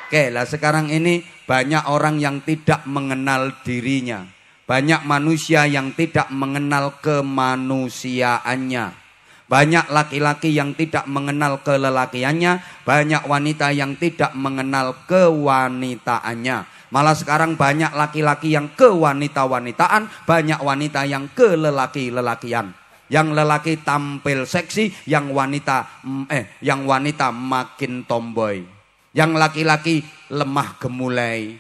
Oke, lah sekarang ini banyak orang yang tidak mengenal dirinya. Banyak manusia yang tidak mengenal kemanusiaannya. Banyak laki-laki yang tidak mengenal kelelakiannya, banyak wanita yang tidak mengenal kewanitaannya. Malah sekarang banyak laki-laki yang kewanita-wanitaan, banyak wanita yang kelelaki-lelakian. Yang lelaki tampil seksi, yang wanita mm, eh yang wanita makin tomboy. Yang laki-laki lemah gemulai,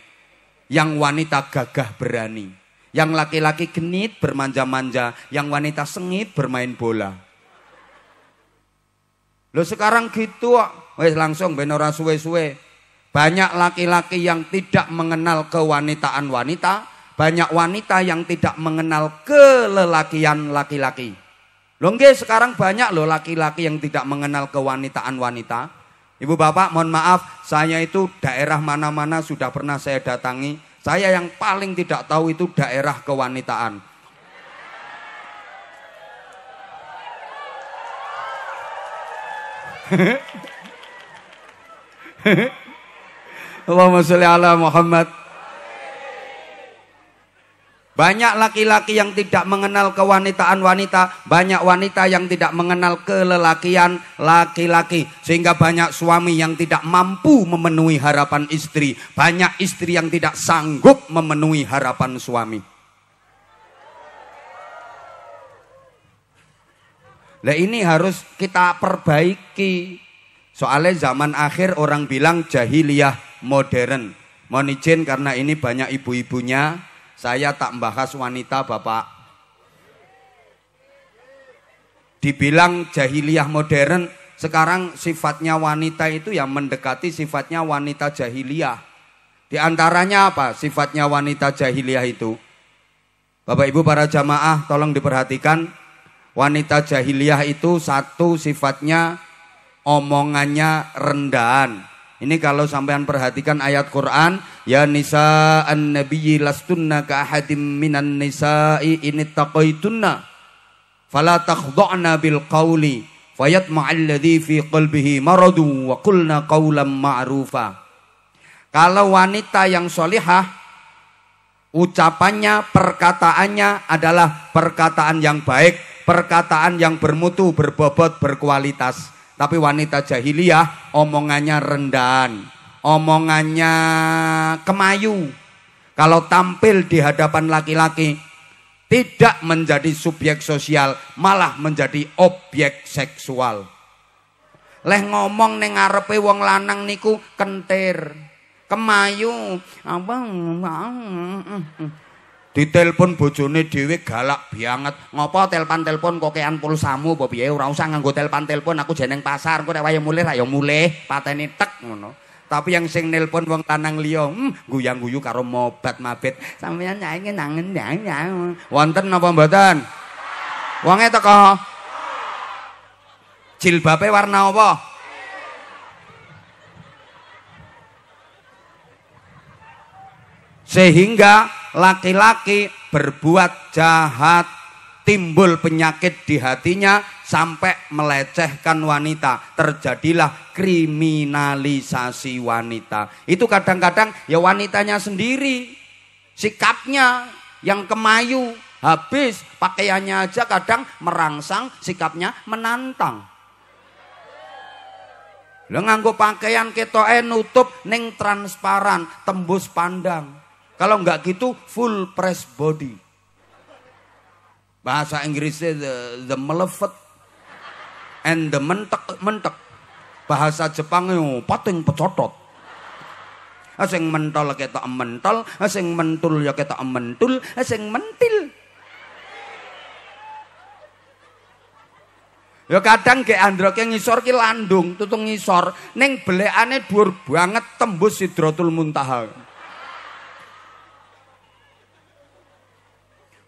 yang wanita gagah berani. Yang laki-laki genit bermanja-manja, yang wanita sengit bermain bola. Loh sekarang gitu wes langsung ben ora suwe-suwe. Banyak laki-laki yang tidak mengenal kewanitaan wanita, banyak wanita yang tidak mengenal kelelakian laki-laki. Loh nggih sekarang banyak loh laki-laki yang tidak mengenal kewanitaan wanita. Ibu bapak mohon maaf, saya itu daerah mana-mana sudah pernah saya datangi. Saya yang paling tidak tahu itu daerah kewanitaan. Allahumma sholli ala Muhammad. Banyak laki-laki yang tidak mengenal kewanitaan wanita, banyak wanita yang tidak mengenal kelelakian laki-laki, sehingga banyak suami yang tidak mampu memenuhi harapan istri, banyak istri yang tidak sanggup memenuhi harapan suami. Nah ini harus kita perbaiki. Soalnya zaman akhir orang bilang jahiliyah modern. Mohon izin karena ini banyak ibu-ibunya. Saya tak membahas wanita bapak. Dibilang jahiliyah modern. Sekarang sifatnya wanita itu yang mendekati sifatnya wanita jahiliyah. Di antaranya apa sifatnya wanita jahiliyah itu? Bapak ibu para jamaah tolong diperhatikan Wanita jahiliyah itu satu sifatnya omongannya rendahan. Ini kalau sampean perhatikan ayat Quran, ya nisa an nabiyyi lastunna ka ahadim minan nisa'i in taqaitunna fala takhda'na bil qawli fayatma'a alladhi fi qalbihi maradu wa qulna qawlan ma'rufa. Kalau wanita yang solihah ucapannya, perkataannya adalah perkataan yang baik, perkataan yang bermutu, berbobot, berkualitas. Tapi wanita jahiliyah omongannya rendahan, omongannya kemayu. Kalau tampil di hadapan laki-laki tidak menjadi subjek sosial, malah menjadi objek seksual. Leh ngomong ning ngarepe wong lanang niku kentir, kemayu, apa Ditelepon bojone dhewe galak banget. Ngopo telpon-telpon kokean pulsamu apa piye? Ora usah nganggo telpon-telpon, aku jeneng pasar, engko nek wayah mulih ra ya mulih, pateni tek ngono. Tapi yang sing nelpon wong tanang liya, hmm, guyang-guyu karo mobat mabit. Sampeyan nyanyi nangen nyang. Wonten napa mboten? Wonge teko. Jilbabe warna apa? Sehingga laki-laki berbuat jahat, timbul penyakit di hatinya sampai melecehkan wanita. Terjadilah kriminalisasi wanita. Itu kadang-kadang ya wanitanya sendiri, sikapnya yang kemayu, habis pakaiannya aja kadang merangsang, sikapnya menantang. Lo nganggo pakaian ketoe nutup neng transparan, tembus pandang. Kalau enggak gitu full press body. Bahasa Inggrisnya the, the melevet and the mentek mentek. Bahasa Jepangnya oh, pating pecotot. Asing ah, mentol kita ya mentol, asing ah, mentul ya kita mentul, asing ah, mentil. Ya kadang ke yang ngisor ki landung, tutung ngisor, neng beleane dur banget tembus hidrotul muntahal.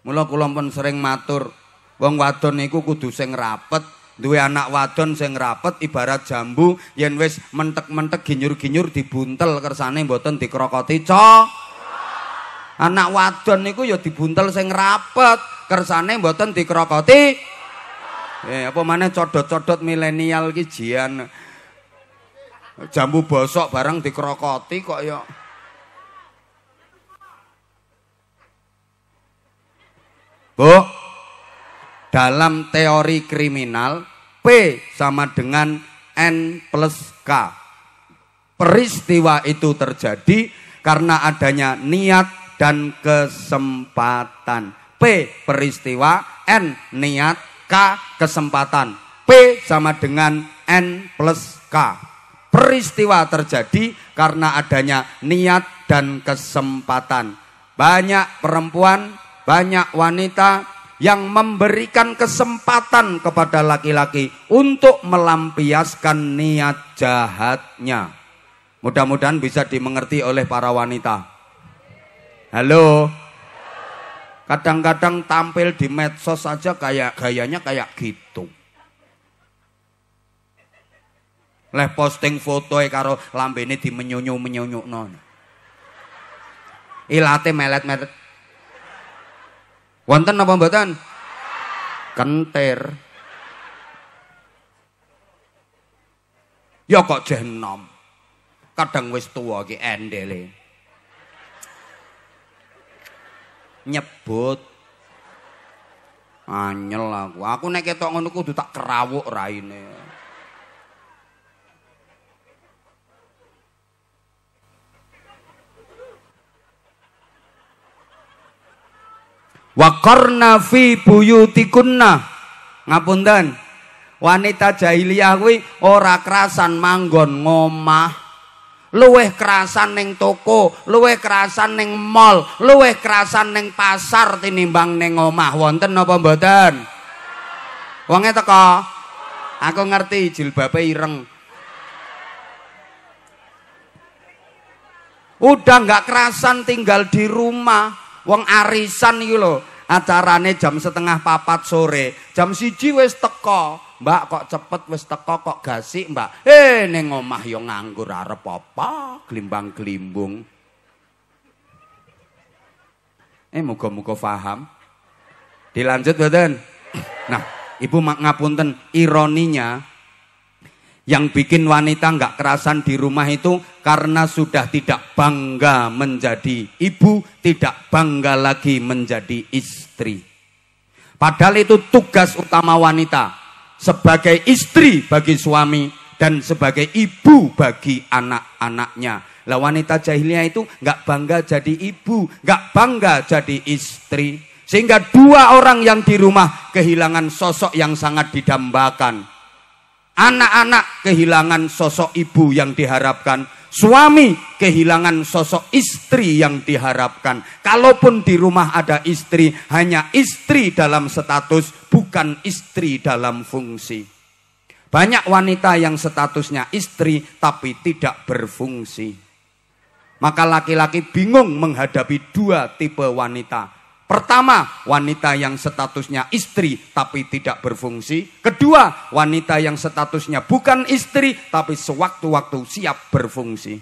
Mula kula pun sering matur, wong wadon niku kudu sing rapet, duwe anak wadon sing rapet ibarat jambu yen wis mentek-mentek ginyur-ginyur dibuntel kersane mboten dikrokoti co. Anak wadon niku ya dibuntel sing rapet, kersane mboten dikrokoti. Eh apa maneh codot-codot milenial iki jian. Jambu bosok bareng dikrokoti kok ya Bu, dalam teori kriminal, P sama dengan N plus K. Peristiwa itu terjadi karena adanya niat dan kesempatan. P peristiwa, N niat, K kesempatan. P sama dengan N plus K. Peristiwa terjadi karena adanya niat dan kesempatan. Banyak perempuan banyak wanita yang memberikan kesempatan kepada laki-laki untuk melampiaskan niat jahatnya. Mudah-mudahan bisa dimengerti oleh para wanita. Halo. Kadang-kadang tampil di medsos saja kayak gayanya kayak gitu. Leh posting foto karo lambene menyunyu non, Ilate melet-melet Wonten napa mboten? Kentir. Ya kok jenom. Kadang wis tuwa iki endele. Nyebut anyel aku. Aku nek ketok ngono kudu tak kerawuk raine. Waqarna fi buyutikunna. Ngapunten. Wanita jahiliyah kuwi ora kerasan manggon ngomah. Luweh kerasan ning toko, luweh kerasan ning mall, luweh kerasan ning pasar tinimbang ning omah. Wonten napa mboten? Wonge teko. Aku ngerti jilbabe ireng. Udah nggak kerasan tinggal di rumah, wong arisan iki lho acarane jam setengah papat sore jam siji wis teko mbak kok cepet wis teko kok gasik mbak eh nengomah omah yo nganggur arep apa glimbang glimbung eh muga-muga faham, dilanjut badan nah ibu ngapunten ironinya yang bikin wanita nggak kerasan di rumah itu karena sudah tidak bangga menjadi ibu, tidak bangga lagi menjadi istri. Padahal itu tugas utama wanita sebagai istri bagi suami dan sebagai ibu bagi anak-anaknya. Lah wanita jahiliyah itu nggak bangga jadi ibu, nggak bangga jadi istri. Sehingga dua orang yang di rumah kehilangan sosok yang sangat didambakan Anak-anak kehilangan sosok ibu yang diharapkan. Suami kehilangan sosok istri yang diharapkan. Kalaupun di rumah ada istri, hanya istri dalam status, bukan istri dalam fungsi. Banyak wanita yang statusnya istri tapi tidak berfungsi. Maka laki-laki bingung menghadapi dua tipe wanita Pertama, wanita yang statusnya istri tapi tidak berfungsi. Kedua, wanita yang statusnya bukan istri tapi sewaktu-waktu siap berfungsi.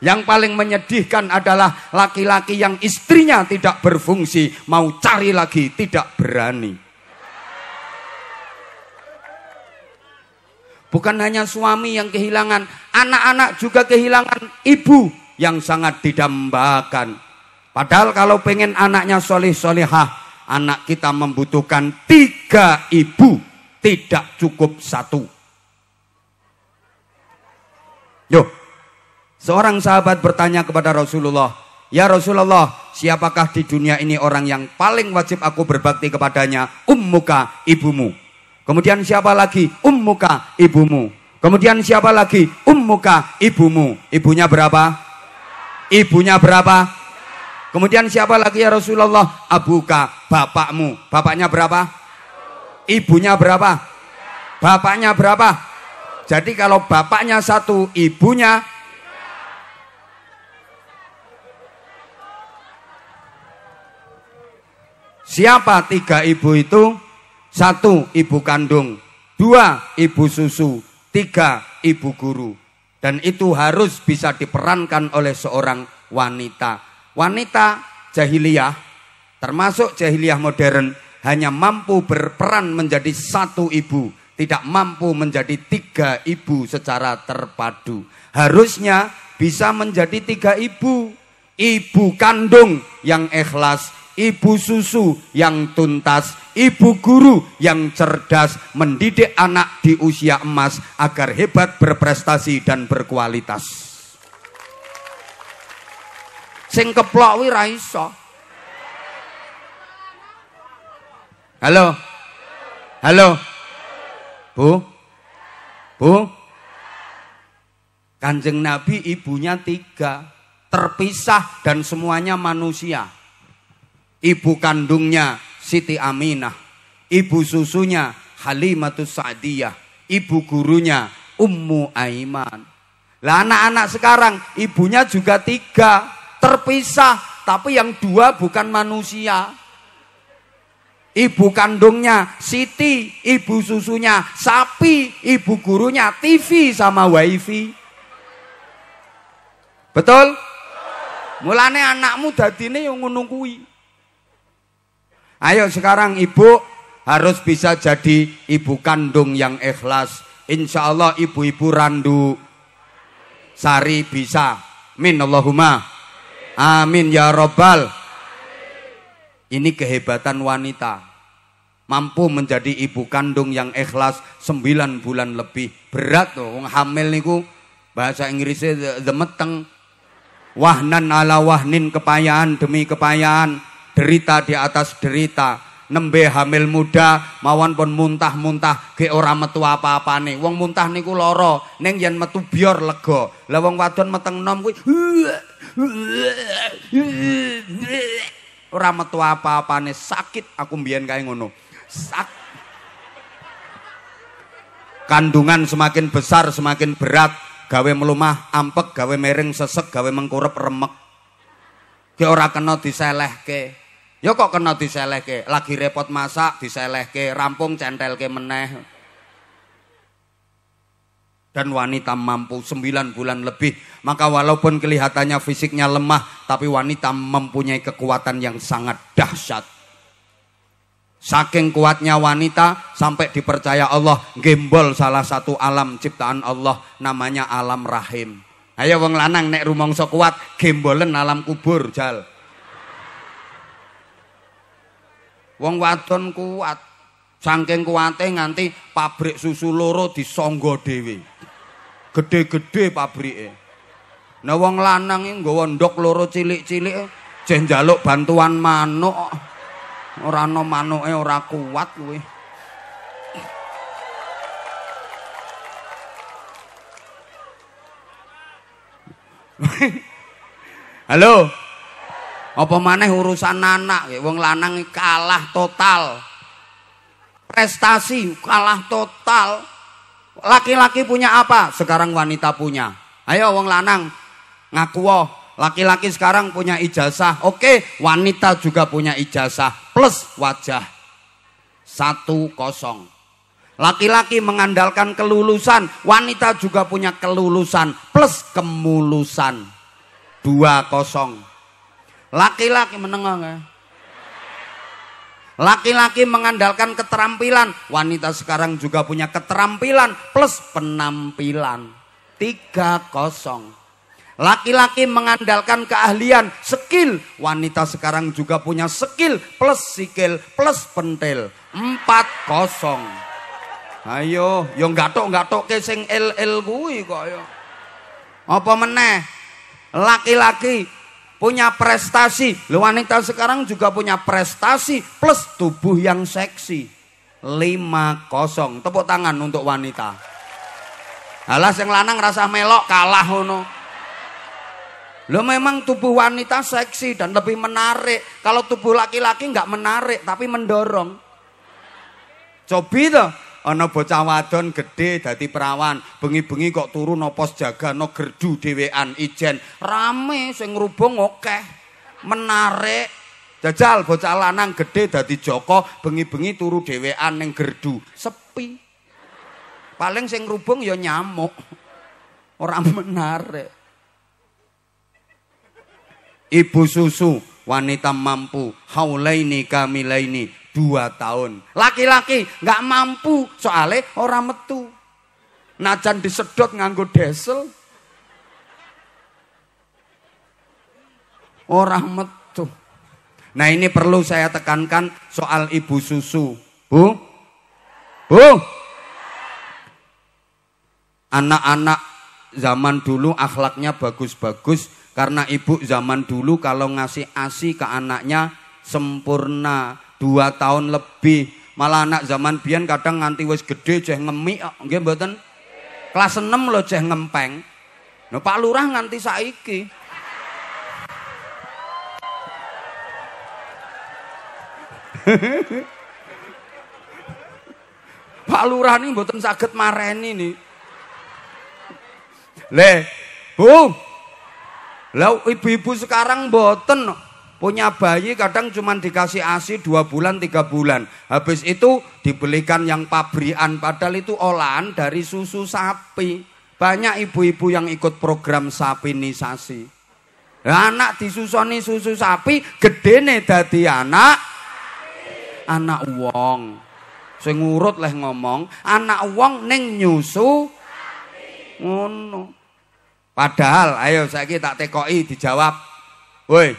Yang paling menyedihkan adalah laki-laki yang istrinya tidak berfungsi, mau cari lagi tidak berani. Bukan hanya suami yang kehilangan, anak-anak juga kehilangan ibu yang sangat didambakan. Padahal kalau pengen anaknya solih solihah, anak kita membutuhkan tiga ibu, tidak cukup satu. Yo, seorang sahabat bertanya kepada Rasulullah, Ya Rasulullah, siapakah di dunia ini orang yang paling wajib aku berbakti kepadanya? Ummuka, ibumu. Kemudian siapa lagi? Ummuka, ibumu. Kemudian siapa lagi? Ummuka, ibumu. Ibunya berapa? ibunya berapa? Kemudian siapa lagi ya Rasulullah? Abuka, bapakmu. Bapaknya berapa? Ibunya berapa? Bapaknya berapa? Jadi kalau bapaknya satu, ibunya Siapa tiga ibu itu? Satu, ibu kandung. Dua, ibu susu. Tiga, ibu guru. Dan itu harus bisa diperankan oleh seorang wanita. Wanita jahiliyah, termasuk jahiliyah modern, hanya mampu berperan menjadi satu ibu, tidak mampu menjadi tiga ibu secara terpadu. Harusnya bisa menjadi tiga ibu, ibu kandung yang ikhlas, ibu susu yang tuntas, ibu guru yang cerdas, mendidik anak di usia emas agar hebat berprestasi dan berkualitas. Sing keplok wi raiso. Halo. Halo. Bu. Bu. Kanjeng Nabi ibunya tiga terpisah dan semuanya manusia ibu kandungnya Siti Aminah, ibu susunya Halimatus Sa'diyah, ibu gurunya Ummu Aiman. Lah anak-anak sekarang ibunya juga tiga, terpisah, tapi yang dua bukan manusia. Ibu kandungnya Siti, ibu susunya sapi, ibu gurunya TV sama wifi. Betul? Mulane anakmu dadine yang ngono Ayo sekarang ibu harus bisa jadi ibu kandung yang ikhlas. Insya Allah ibu-ibu randu sari bisa. Min Allahumma. Amin ya robbal. Ini kehebatan wanita. Mampu menjadi ibu kandung yang ikhlas sembilan bulan lebih. Berat tuh, hamil niku bahasa Inggrisnya the meteng. Wahnan ala wahnin kepayaan demi kepayaan derita di atas derita nembe hamil muda mawon pun muntah-muntah ke orang metu apa nih wong muntah niku loro, neng yen metu biar lego, lah wong wadon meteng nom kuwi ora metu apa-apane sakit aku mbiyen kae ngono Sak kandungan semakin besar semakin berat gawe melumah ampek gawe miring sesek gawe mengkurep remek ge ora kena diselehke Ya kok kena diselehke, lagi repot masak diselehke, rampung centel ke meneh. Dan wanita mampu 9 bulan lebih, maka walaupun kelihatannya fisiknya lemah, tapi wanita mempunyai kekuatan yang sangat dahsyat. Saking kuatnya wanita sampai dipercaya Allah gembol salah satu alam ciptaan Allah namanya alam rahim. Ayo wong lanang nek rumangsa kuat gembolen alam kubur jal. Wong wadon kuat. Saking kuwate nganti pabrik susu loro disangga dhewe. Gedhe-gedhe pabrike. Nah wong lanang nggawa ndok loro cilik-cilik jeh njaluk bantuan manuk. Ora ana manuke ora kuat kuwi. Halo. Apa maneh urusan anak, ya, wong lanang kalah total. Prestasi kalah total. Laki-laki punya apa? Sekarang wanita punya. Ayo wong lanang ngaku Laki-laki sekarang punya ijazah. Oke, wanita juga punya ijazah plus wajah. Satu kosong. Laki-laki mengandalkan kelulusan, wanita juga punya kelulusan plus kemulusan. Dua kosong. Laki-laki menengah nggak? Laki-laki mengandalkan keterampilan, wanita sekarang juga punya keterampilan plus penampilan. Tiga kosong. Laki-laki mengandalkan keahlian, skill. Wanita sekarang juga punya skill plus sikil plus pentil. Empat kosong. Ayo, yang nggak tok nggak tok kesing sing el el kok yo. Apa meneh? Laki-laki punya prestasi. Lu wanita sekarang juga punya prestasi plus tubuh yang seksi. 5 kosong. Tepuk tangan untuk wanita. Alas yang lanang rasa melok kalah ono. Lo memang tubuh wanita seksi dan lebih menarik. Kalau tubuh laki-laki nggak menarik tapi mendorong. Cobi tuh ana bocah wadon gedhe dadi perawan, bengi-bengi kok turu napa no gerdu dhewean ijen. Rame sing ngrubung akeh. Menarik. Jajal bocah lanang gedhe dadi joko, bengi-bengi turu dhewean ning gerdu. Sepi. Paling sing ngrubung ya nyamuk. Ora menarik. Ibu susu wanita mampu haulaini kamilaini dua tahun. Laki-laki nggak -laki mampu soalnya orang metu. Najan disedot nganggo desel. Orang metu. Nah ini perlu saya tekankan soal ibu susu. Bu? Bu? Anak-anak zaman dulu akhlaknya bagus-bagus karena ibu zaman dulu kalau ngasih ASI ke anaknya sempurna dua tahun lebih. Malah anak zaman biyen kadang nganti wis gede ceh ngemik nggih mboten? Kelas 6 lo ceh ngempeng. Nah, Pak Lurah nganti saiki. Pak Lurah ini mboten saged mareni nih. Le, Bu. Lah ibu-ibu sekarang mboten Punya bayi kadang cuma dikasih ASI dua bulan, tiga bulan. Habis itu dibelikan yang pabrikan, padahal itu olahan dari susu sapi. Banyak ibu-ibu yang ikut program sapinisasi. Anak disusoni susu sapi, gede nih dadi anak. Anak wong. saya ngurut lah ngomong, anak wong neng nyusu ngono. Padahal ayo saya tak tekoi dijawab. Woi,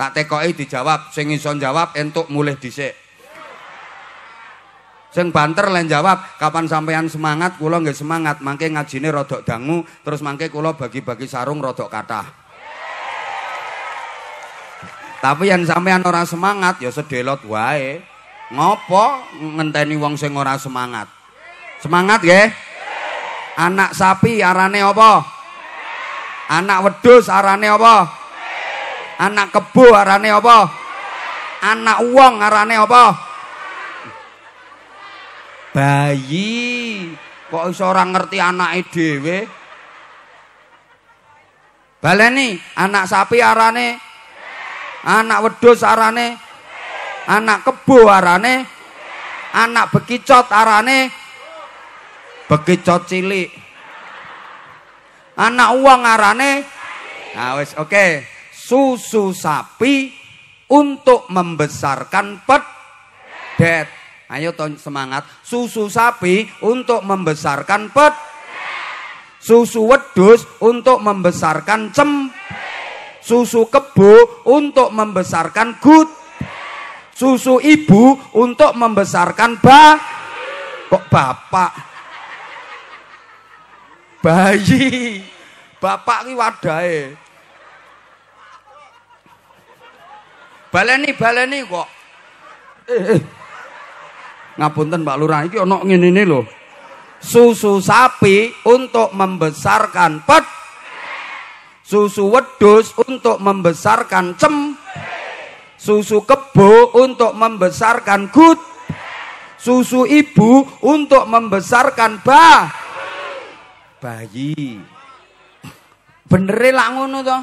Tak tekoi dijawab, sing ison jawab entuk mulih dhisik. Sing banter len jawab, kapan sampean semangat? Kula nggih semangat, mangke ngajine rodok dangu, terus mangke kula bagi-bagi sarung rodok kata. Tapi yang sampean orang semangat ya sedelot wae. Ngopo ngenteni wong sing ora semangat? Semangat ya? Anak sapi arane apa? Anak wedus arane apa? anak kebo arane apa anak wong arane apa bayi kok iso ora ngerti anake dhewe baleni anak sapi arane anak wedhus arane anak kebo arane anak bekicot arane bekicot cilik anak uang arane nah wis oke susu sapi untuk membesarkan pedet. Ayo semangat, susu sapi untuk membesarkan pet. Susu wedus untuk membesarkan cem. Susu kebo untuk membesarkan gut. Susu ibu untuk membesarkan ba. Kok bapak? Bayi. Bapak ki wadahe. Baleni baleni kok. Eh, eh. Ngapunten Pak Lurah iki ana ngene loh Susu sapi untuk membesarkan pet. Susu wedus untuk membesarkan cem. Susu kebo untuk membesarkan gut. Susu ibu untuk membesarkan bah. Bayi. Bener lah ngono toh?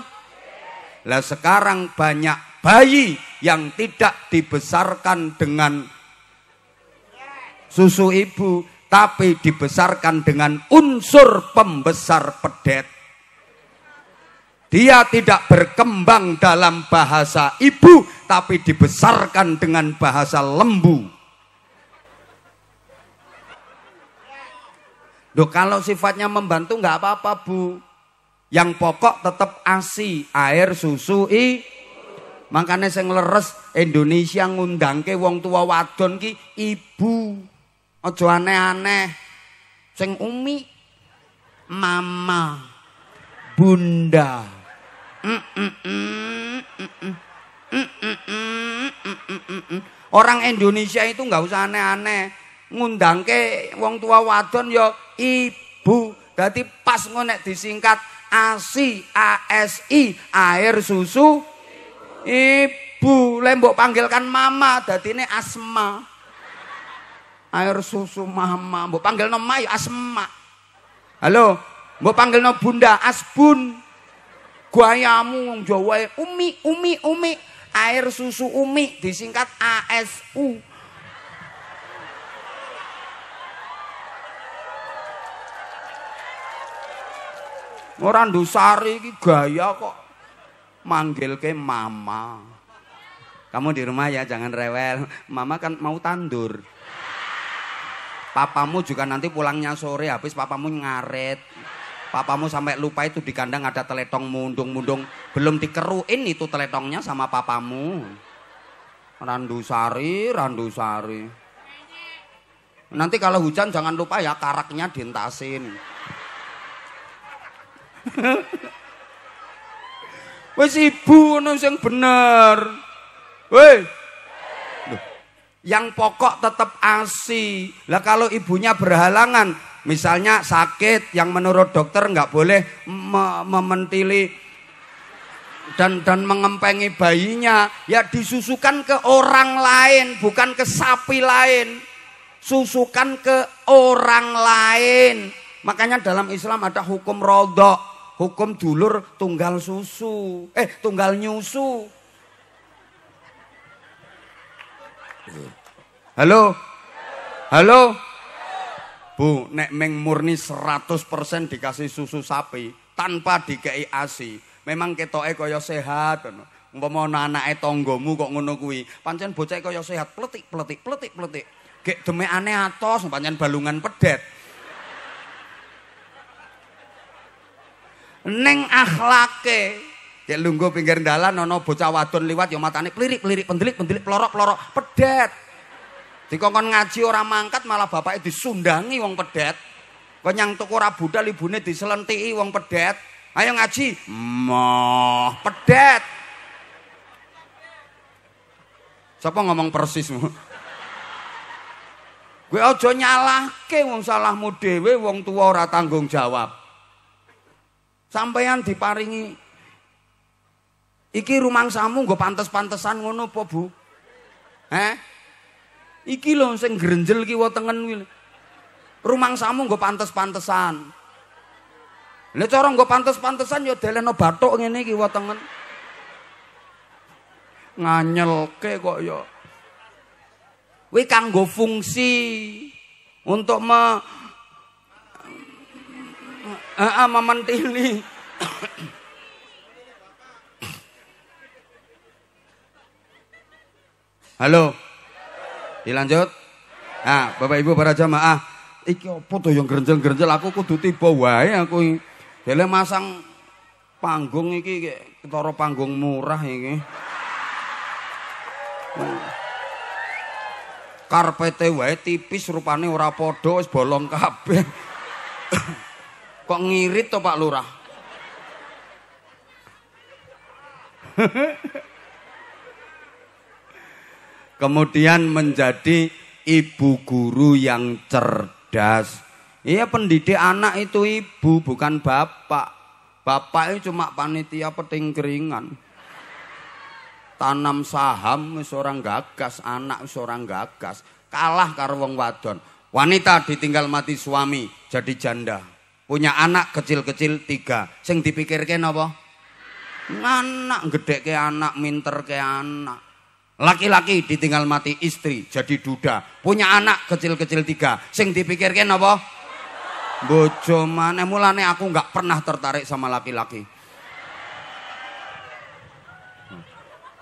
Lah sekarang banyak bayi yang tidak dibesarkan dengan susu ibu, tapi dibesarkan dengan unsur pembesar pedet. Dia tidak berkembang dalam bahasa ibu, tapi dibesarkan dengan bahasa lembu. Duh, kalau sifatnya membantu nggak apa-apa bu. Yang pokok tetap asi, air, susu, i, Makanya saya leres Indonesia ngundang ke wong tua wadon ki ibu. ojo aneh-aneh. Sing umi mama, bunda. Orang Indonesia itu nggak usah aneh-aneh. ngundang ke wong tua wadon yo ya ibu. jadi pas ngonek disingkat ASI, ASI, air susu Ibu, lembok panggilkan mama, ini asma. Air susu mama, mbok panggil nama ya asma. Halo, mbok panggil no bunda asbun. Guayamu wong Jawa umi, umi, umi. Air susu umi disingkat ASU. Orang dosari ini gaya kok. Manggil ke mama. Kamu di rumah ya jangan rewel. Mama kan mau tandur. Papamu juga nanti pulangnya sore habis papamu ngaret. Papamu sampai lupa itu di kandang ada teletong mundung-mundung. Belum dikeruin itu teletongnya sama papamu. sari, Randusari, sari. Nanti kalau hujan jangan lupa ya karaknya dintasin. Wis ibu ngono sing bener. Woi. Yang pokok tetap ASI. Lah kalau ibunya berhalangan, misalnya sakit yang menurut dokter nggak boleh me mementili dan dan mengempengi bayinya, ya disusukan ke orang lain, bukan ke sapi lain. Susukan ke orang lain. Makanya dalam Islam ada hukum rodok hukum dulur tunggal susu, eh tunggal nyusu. Halo? Halo? Bu, nek meng murni 100% dikasih susu sapi tanpa dikei ASI. Memang ketoke kaya sehat ngono. Umpama ana anake tanggamu kok ngono kuwi, pancen bocah kaya sehat, pletik pletik pletik pletik. Gek demekane atos pancen balungan pedet. Neng akhlake. cek lungguh pinggir dalan nono bocah wadon liwat ya matane klirik-klirik, pendelik-pendelik, pelorok pelorok pedet. Dikongkon ngaji orang mangkat malah bapaknya disundangi wong pedet. Konyang nyang tuku ora budal ibune wong pedet. Ayo ngaji. Moh, pedet. Siapa ngomong persis? Gue aja ke wong salahmu dewe wong tua ora tanggung jawab. Sampeyan diparingi iki rumangsamu nggo pantes-pantesan ngono apa, Bu? Heh? Iki lho sing grenjel kiwa tengen kuwi. Rumangsamu nggo pantes-pantesan. Nek cara nggo pantes-pantesan ya deleno bathuk ngene iki nganyel Nganyelke kok ya. Kuwi kanggo fungsi untuk me Ah, ah mamantili. Halo. Dilanjut. Iya, nah, Bapak Ibu para jamaah, iki apa to yang grenjel-grenjel aku kudu tiba wae aku. Dele masang panggung iki ketara panggung murah iki. Karpete wae tipis rupane ora padha wis bolong kabeh. Kok ngirit to Pak Lurah? Kemudian menjadi ibu guru yang cerdas. Iya pendidik anak itu ibu bukan bapak. Bapak itu cuma panitia peting keringan. Tanam saham seorang gagas, anak seorang gagas. Kalah karo wong wadon. Wanita ditinggal mati suami jadi janda. Punya anak kecil-kecil tiga. Sing dipikirkan apa? Anak gede ke anak, minter ke anak. Laki-laki ditinggal mati istri jadi duda. Punya anak kecil-kecil tiga. Sing dipikirkan apa? Bojo mana mulane aku nggak pernah tertarik sama laki-laki.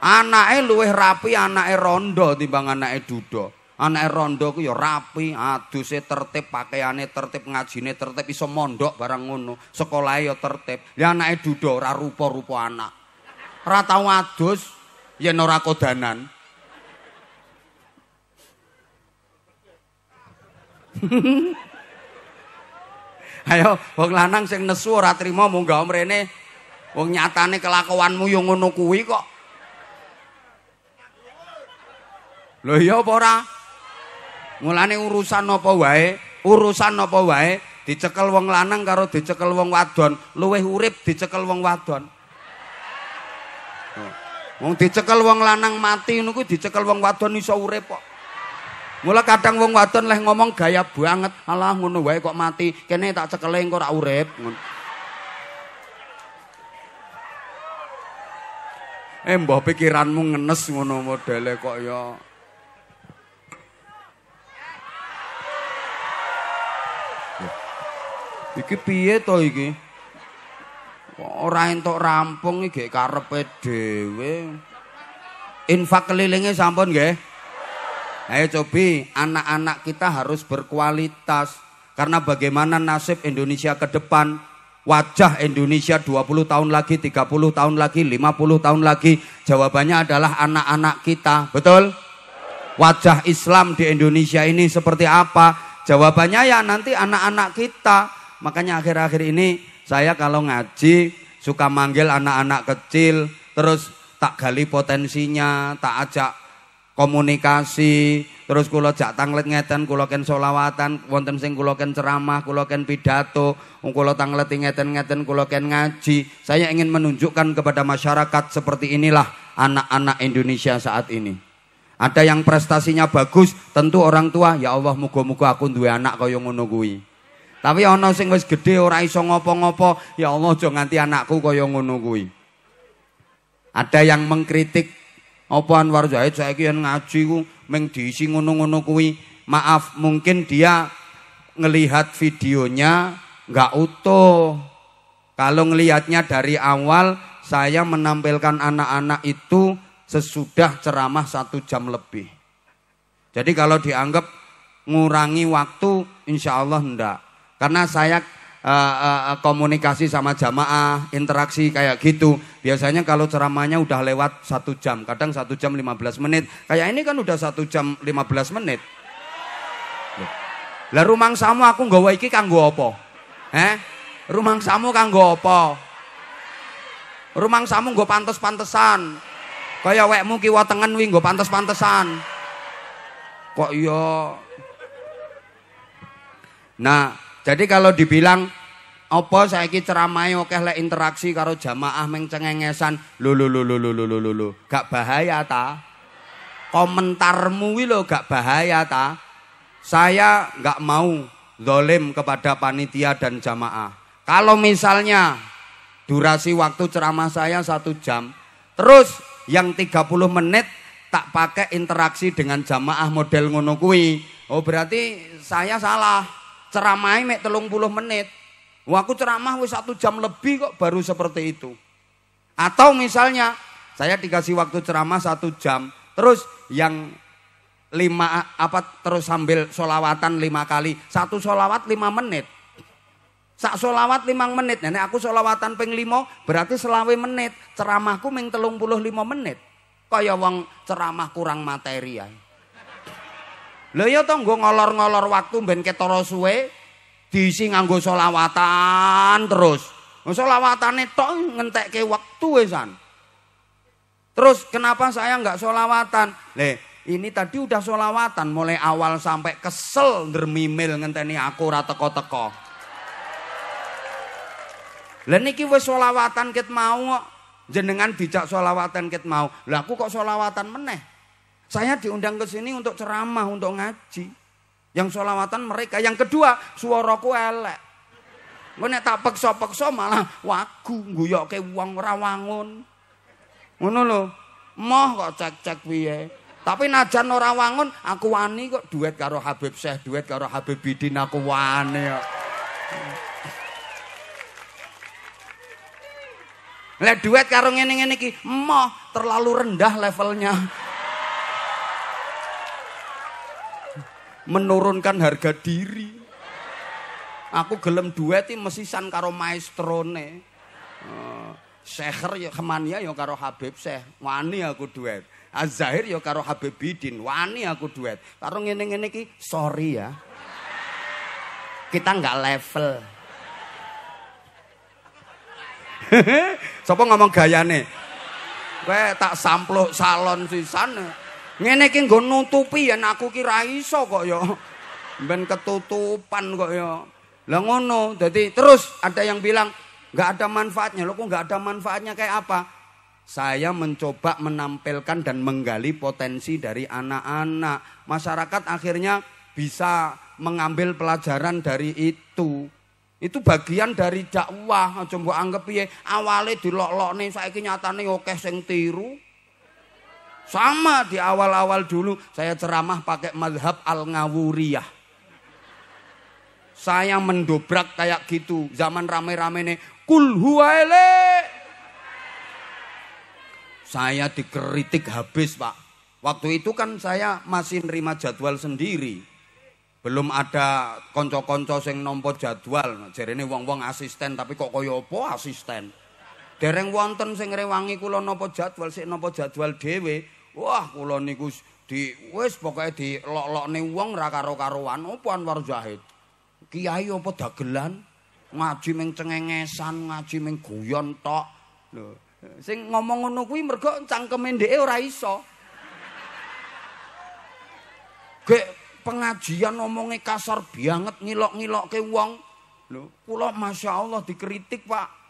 eh luwih rapi eh rondo timbang eh duda. Anak rondo ku ya rapi, aduse tertib, pakaiane tertib, ngajine tertib, iso mondok bareng ngono. Sekolahe ya tertib. Lah anake dudu ora rupa-rupa anak. Ora tau adus yen ora kodanan. Ayo wong lanang sing nesu ora trima mung gawe mrene wong nyatane kelakuanmu yo ngono kuwi kok. Lho iya apa ora? Mulane urusan napa wae, urusan napa wae dicekel wong lanang karo dicekel wong wadon, Luwih urip dicekel wong wadon. Oh. Wong dicekel wong lanang mati niku dicekel wong wadon iso urip kok. Mula kadang wong wadon leh ngomong gaya banget, alah ngono wae kok mati, kene tak cekel engko ora urip Eh mbah pikiranmu ngenes ngono modele kok ya. Iki piye to iki? Ora entuk rampung iki karepe dhewe. Infak kelilinge sampun nggih. Ayo cobi anak-anak kita harus berkualitas karena bagaimana nasib Indonesia ke depan wajah Indonesia 20 tahun lagi, 30 tahun lagi, 50 tahun lagi jawabannya adalah anak-anak kita. Betul? Wajah Islam di Indonesia ini seperti apa? Jawabannya ya nanti anak-anak kita. Makanya akhir-akhir ini saya kalau ngaji suka manggil anak-anak kecil, terus tak gali potensinya, tak ajak komunikasi, terus kula jak tanglet ngeten, kula ken solawatan, wonten sing kula ken ceramah, kula ken pidato, kula tanglet ngeten-ngeten, kula ken ngaji. Saya ingin menunjukkan kepada masyarakat seperti inilah anak-anak Indonesia saat ini. Ada yang prestasinya bagus, tentu orang tua, ya Allah muga-muga aku duwe anak kaya ngono kuwi. Tapi ana sing wis gedhe ora iso ngopo-ngopo, ya Allah aja nganti anakku kaya ngono kuwi. Ada yang mengkritik apa Anwar Zaid saiki yen ngaji ku ming diisi ngono-ngono kuwi. Maaf, mungkin dia ngelihat videonya nggak utuh. Kalau ngelihatnya dari awal saya menampilkan anak-anak itu sesudah ceramah satu jam lebih. Jadi kalau dianggap ngurangi waktu, insya Allah enggak. Karena saya uh, uh, komunikasi sama jamaah, interaksi kayak gitu. Biasanya kalau ceramahnya udah lewat satu jam, kadang satu jam 15 menit. Kayak ini kan udah satu jam 15 menit. Lah rumang samu aku nggawa iki kanggo opo Eh? Rumang samu kanggo opo Rumang samu nggo pantas pantesan Kaya wekmu kiwa tengen wing nggo pantas pantesan Kok yo? Iya? Nah, jadi kalau dibilang apa saiki ceramahe oke lek interaksi karo jamaah meng cengengesan lu lu lu lu lu lu lu lu. gak bahaya ta komentarmu wilo gak bahaya ta saya gak mau zolim kepada panitia dan jamaah kalau misalnya durasi waktu ceramah saya satu jam terus yang 30 menit tak pakai interaksi dengan jamaah model ngono oh berarti saya salah ceramah mek telung puluh menit. Waktu ceramah wis satu jam lebih kok baru seperti itu. Atau misalnya saya dikasih waktu ceramah satu jam. Terus yang lima apa terus sambil solawatan lima kali. Satu solawat lima menit. Sak solawat limang menit. Nenek aku solawatan ping limo berarti selawe menit. Ceramahku ming telung puluh lima menit. Kaya wong ceramah kurang materi ya. Lho ya tonggo ngolor-ngolor waktu ben ketara suwe diisi nganggo selawatan terus. Selawatane tok ngentekke wektu wesan. Terus kenapa saya nggak solawatan? Le, ini tadi udah solawatan mulai awal sampai kesel dermimil ngenteni aku ora teko-teko. Lah niki wis solawatan ket mau Jenengan dijak solawatan ket mau. Lah aku kok solawatan meneh? Saya diundang ke sini untuk ceramah, untuk ngaji. Yang solawatan mereka. Yang kedua, suaraku elek. Gue nek tak peksa-peksa malah wagu guyo ke uang rawangun. Ngono lho. Moh kok cek-cek piye. Tapi najan ora wangun, aku wani kok duet karo Habib Syekh, duet karo Habib Bidin aku wani kok. duet karo ngene-ngene iki, moh terlalu rendah levelnya. menurunkan harga diri. Aku gelem duet ini mesisan karo maestrone. Uh, Seher ya Kemania ya karo Habib Seh. Wani aku duet. Azahir ya karo Habib Bidin. Wani aku duet. Karo ngene-ngene ki sorry ya. Kita nggak level. Sopo ngomong gayane? Kowe tak sampluk salon sisan. Ngene iki nggo nutupi yen aku ki iso kok ya. Ben ketutupan kok ya. Lah ngono. Dadi terus ada yang bilang nggak ada manfaatnya. Loh kok nggak ada manfaatnya kayak apa? Saya mencoba menampilkan dan menggali potensi dari anak-anak. Masyarakat akhirnya bisa mengambil pelajaran dari itu. Itu bagian dari dakwah. Coba anggap ya, awalnya dilok kenyataan nih, oke, akeh sing tiru. Sama di awal-awal dulu saya ceramah pakai madhab al-ngawuriyah. Saya mendobrak kayak gitu. Zaman rame-rame nih. Kul Saya dikritik habis pak. Waktu itu kan saya masih nerima jadwal sendiri. Belum ada konco-konco yang nompo jadwal. Jadi ini wong-wong asisten tapi kok kaya apa asisten? Dereng wonten sing rewangi kula nopo jadwal sik nopo jadwal dhewe. wah kula niku di wis pokoke dilok-lokne wong ra karo-karowan opo Anwar Kiai opo dagelan ngaji ming cengengesan, ngaji ming guyon tok. Lho, sing ngomong ngono kuwi mergo cangkeme ndeke ora iso. Ge pengajian omonge kasar banget ngilok-ngilokke wong. Lho, kula masyaallah dikritik, Pak.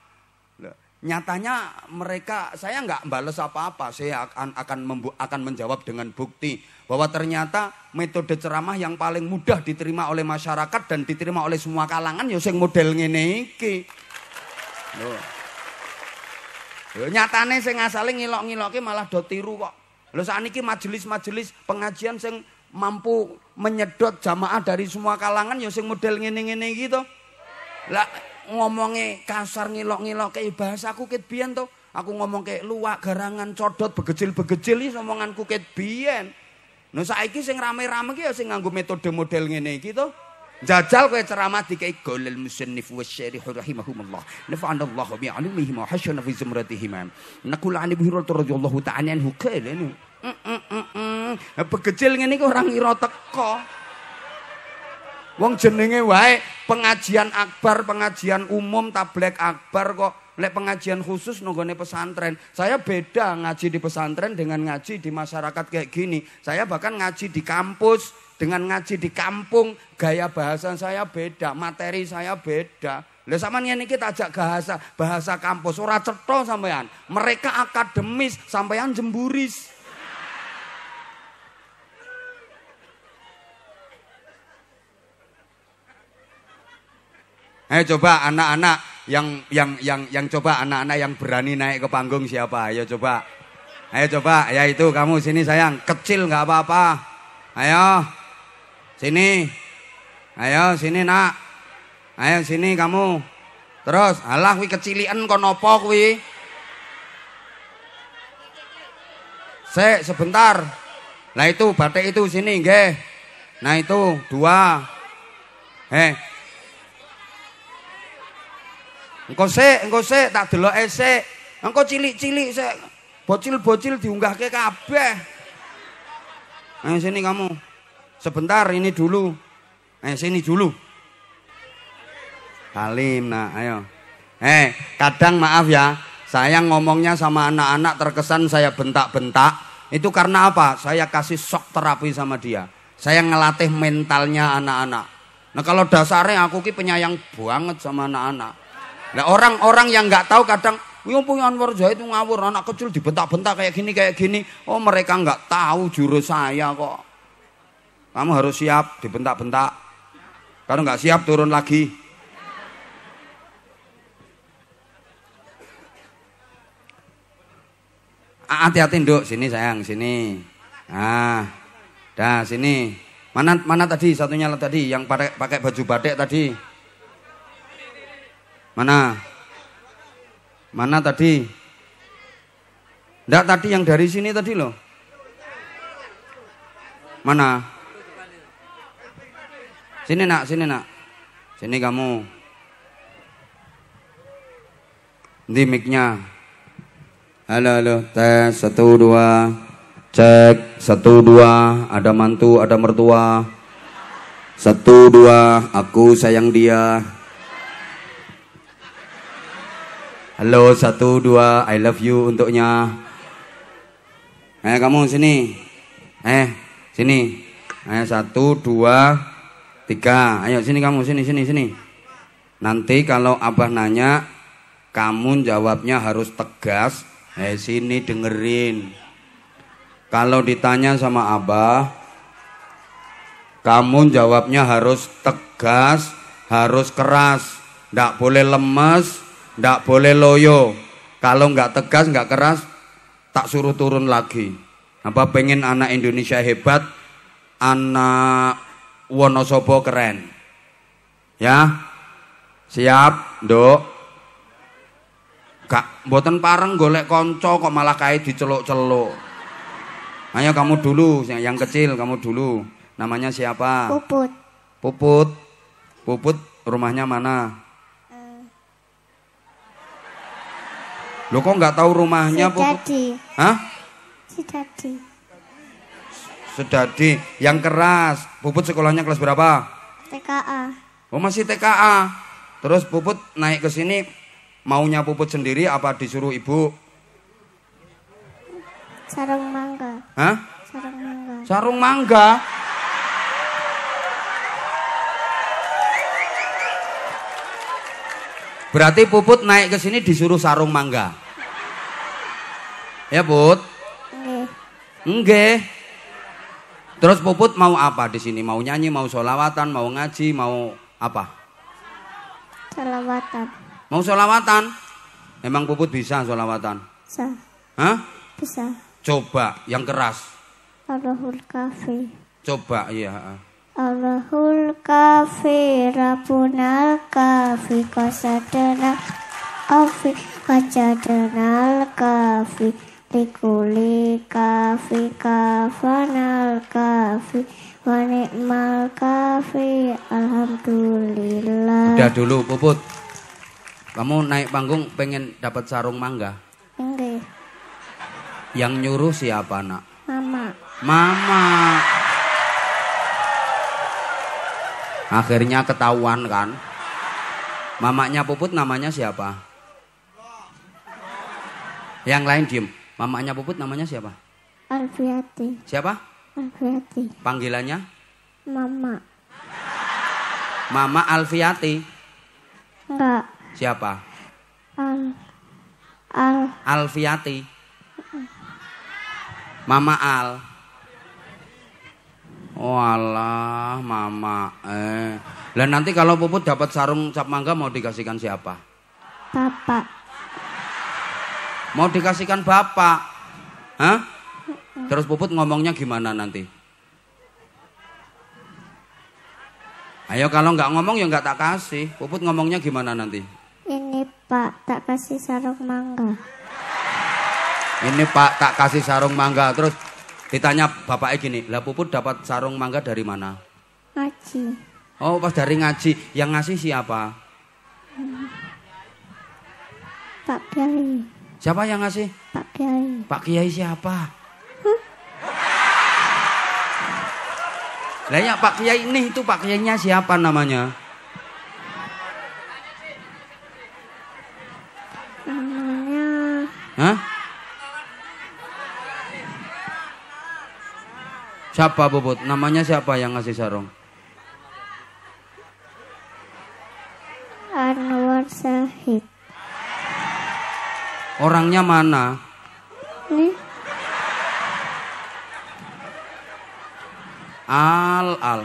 Nyatanya mereka saya nggak bales apa-apa, saya akan akan membu, akan menjawab dengan bukti bahwa ternyata metode ceramah yang paling mudah diterima oleh masyarakat dan diterima oleh semua kalangan ya sing model ngene iki. Loh. saya nyatane sing ngilok-ngiloke malah do tiru kok. Loh sakniki majelis-majelis pengajian sing mampu menyedot jamaah dari semua kalangan ya sing model ngene-ngene gitu. Lah ngomongnya kasar ngilok-ngilok kayak bahasa aku kayak bian tuh aku ngomong kayak luak garangan codot begecil begecil ini omonganku kayak bian nu saiki sing rame-rame gitu sing nganggu metode model ngene gitu jajal kayak ceramah di kayak golil musnif wa syarihu rahimahumullah nafa'an Allah hasyana fi zumratihim nakul an ibhiru radhiyallahu ta'ala anhu kayak ini begecil ngene iku orang ira teko Wong jenenge wae pengajian akbar, pengajian umum, tablek akbar kok lek pengajian khusus nunggone pesantren. Saya beda ngaji di pesantren dengan ngaji di masyarakat kayak gini. Saya bahkan ngaji di kampus dengan ngaji di kampung, gaya bahasa saya beda, materi saya beda. Lah sama ini kita ajak bahasa bahasa kampus ora cetha sampean. Mereka akademis, sampean jemburis. Ayo coba anak-anak yang yang yang yang coba anak-anak yang berani naik ke panggung siapa? Ayo coba. Ayo coba, ya itu kamu sini sayang, kecil nggak apa-apa. Ayo. Sini. Ayo sini nak. Ayo sini kamu. Terus, alah wi kecilian kok nopo kuwi? Se, sebentar. nah itu batik itu sini nggih. Nah itu dua. Eh, Engkau sih, engkau sih, tak dulu sik. Engkau cilik-cilik sih. Bocil-bocil diunggah ke kabeh. Nah sini kamu. Sebentar ini dulu. Eh sini dulu. Halim nah ayo. Eh kadang maaf ya, saya ngomongnya sama anak-anak terkesan saya bentak-bentak. Itu karena apa? Saya kasih shock terapi sama dia. Saya ngelatih mentalnya anak-anak. Nah kalau dasarnya aku ki penyayang banget sama anak-anak Nah orang-orang yang nggak tahu kadang Wih punya Anwar Zahid ngawur anak kecil dibentak-bentak kayak gini kayak gini. Oh mereka nggak tahu jurus saya kok. Kamu harus siap dibentak-bentak. Kalau nggak siap turun lagi. Ah, hati-hati dok sini sayang sini. Ah, dah sini. Mana mana tadi satunya tadi yang pakai pakai baju batik tadi. Mana? Mana tadi? Enggak tadi yang dari sini tadi loh. Mana? Sini nak, sini nak. Sini kamu. Di mic-nya. Halo, halo. Tes, satu, dua. Cek, satu, dua. Ada mantu, ada mertua. Satu, dua. Aku sayang dia. Halo, satu, dua, I love you untuknya. Eh, kamu sini. Eh, sini. Eh, satu, dua, tiga. Ayo, sini kamu, sini, sini, sini. Nanti kalau abah nanya, kamu jawabnya harus tegas. Eh, sini dengerin. Kalau ditanya sama abah, kamu jawabnya harus tegas, harus keras. Tidak boleh lemes, Ndak boleh loyo. Kalau nggak tegas, nggak keras, tak suruh turun lagi. Apa pengen anak Indonesia hebat, anak Wonosobo keren. Ya, siap, dok. Kak, boten pareng golek konco kok malah kait diceluk-celuk. Ayo kamu dulu, yang, yang kecil kamu dulu. Namanya siapa? Puput. Puput. Puput rumahnya mana? Lo kok nggak tahu rumahnya? Sedadi. Hah? Sedadi. Sedadi. Yang keras. Puput sekolahnya kelas berapa? TKA. Oh masih TKA. Terus Puput naik ke sini maunya Puput sendiri apa disuruh ibu? Sarung mangga. Hah? Sarung mangga. Sarung mangga. Berarti Puput naik ke sini disuruh sarung mangga. Ya, Put? oke Terus Puput mau apa di sini? Mau nyanyi, mau solawatan, mau ngaji, mau apa? Solawatan. Mau solawatan? Emang Puput bisa solawatan? Bisa. Hah? Bisa. Coba yang keras. Allahul kafi. Coba iya. Allahul kafi Rabbunal kafi Qasadana kafi Qasadana kafi likuli kafi kafanal kafi wanikmal kafi alhamdulillah udah dulu puput kamu naik panggung pengen dapat sarung mangga enggak yang nyuruh siapa nak mama mama akhirnya ketahuan kan mamanya puput namanya siapa yang lain diem Mamanya Puput namanya siapa? Alfiati. Siapa? Alfiati. Panggilannya? Mama. Mama Alfiati? Enggak. Siapa? Al. Al. Alfiati. Mama Al. Walah, oh mama. Eh. Lah nanti kalau Puput dapat sarung cap mangga mau dikasihkan siapa? Bapak. Mau dikasihkan bapak. Hah? Terus Puput ngomongnya gimana nanti? Ayo kalau nggak ngomong ya nggak tak kasih. Puput ngomongnya gimana nanti? Ini Pak tak kasih sarung mangga. Ini Pak tak kasih sarung mangga. Terus ditanya bapaknya gini, lah Puput dapat sarung mangga dari mana? Ngaji. Oh pas dari ngaji, yang ngasih siapa? Pak Kiai. Siapa yang ngasih? Pak Kiai. Pak Kiai siapa? Lah ya Pak Kiai ini itu Pak Kiainya siapa namanya? Namanya. Hah? Siapa Bobot? Namanya siapa yang ngasih sarung? Orangnya mana? Ini. Al al.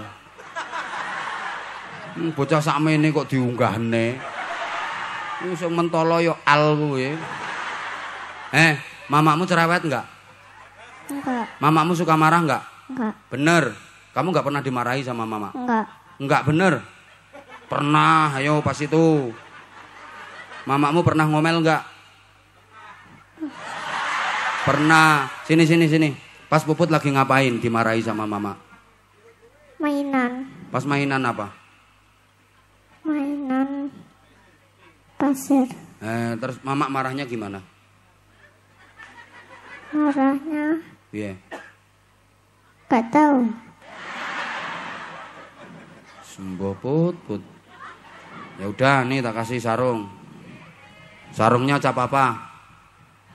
Hmm, bocah ini kok diunggahne. Ini hmm, sing mentolo yo al kuwi. Eh, mamamu cerewet enggak? Enggak. Mamamu suka marah enggak? Enggak. Bener. Kamu enggak pernah dimarahi sama mama? Enggak. Enggak bener. Pernah, ayo pas itu. Mamamu pernah ngomel enggak? Pernah. Sini sini sini. Pas Puput lagi ngapain dimarahi sama Mama? Mainan. Pas mainan apa? Mainan pasir. Eh, terus Mama marahnya gimana? Marahnya. Iya. Yeah. Gak tahu. Sembuh put put. Ya udah nih tak kasih sarung. Sarungnya cap apa?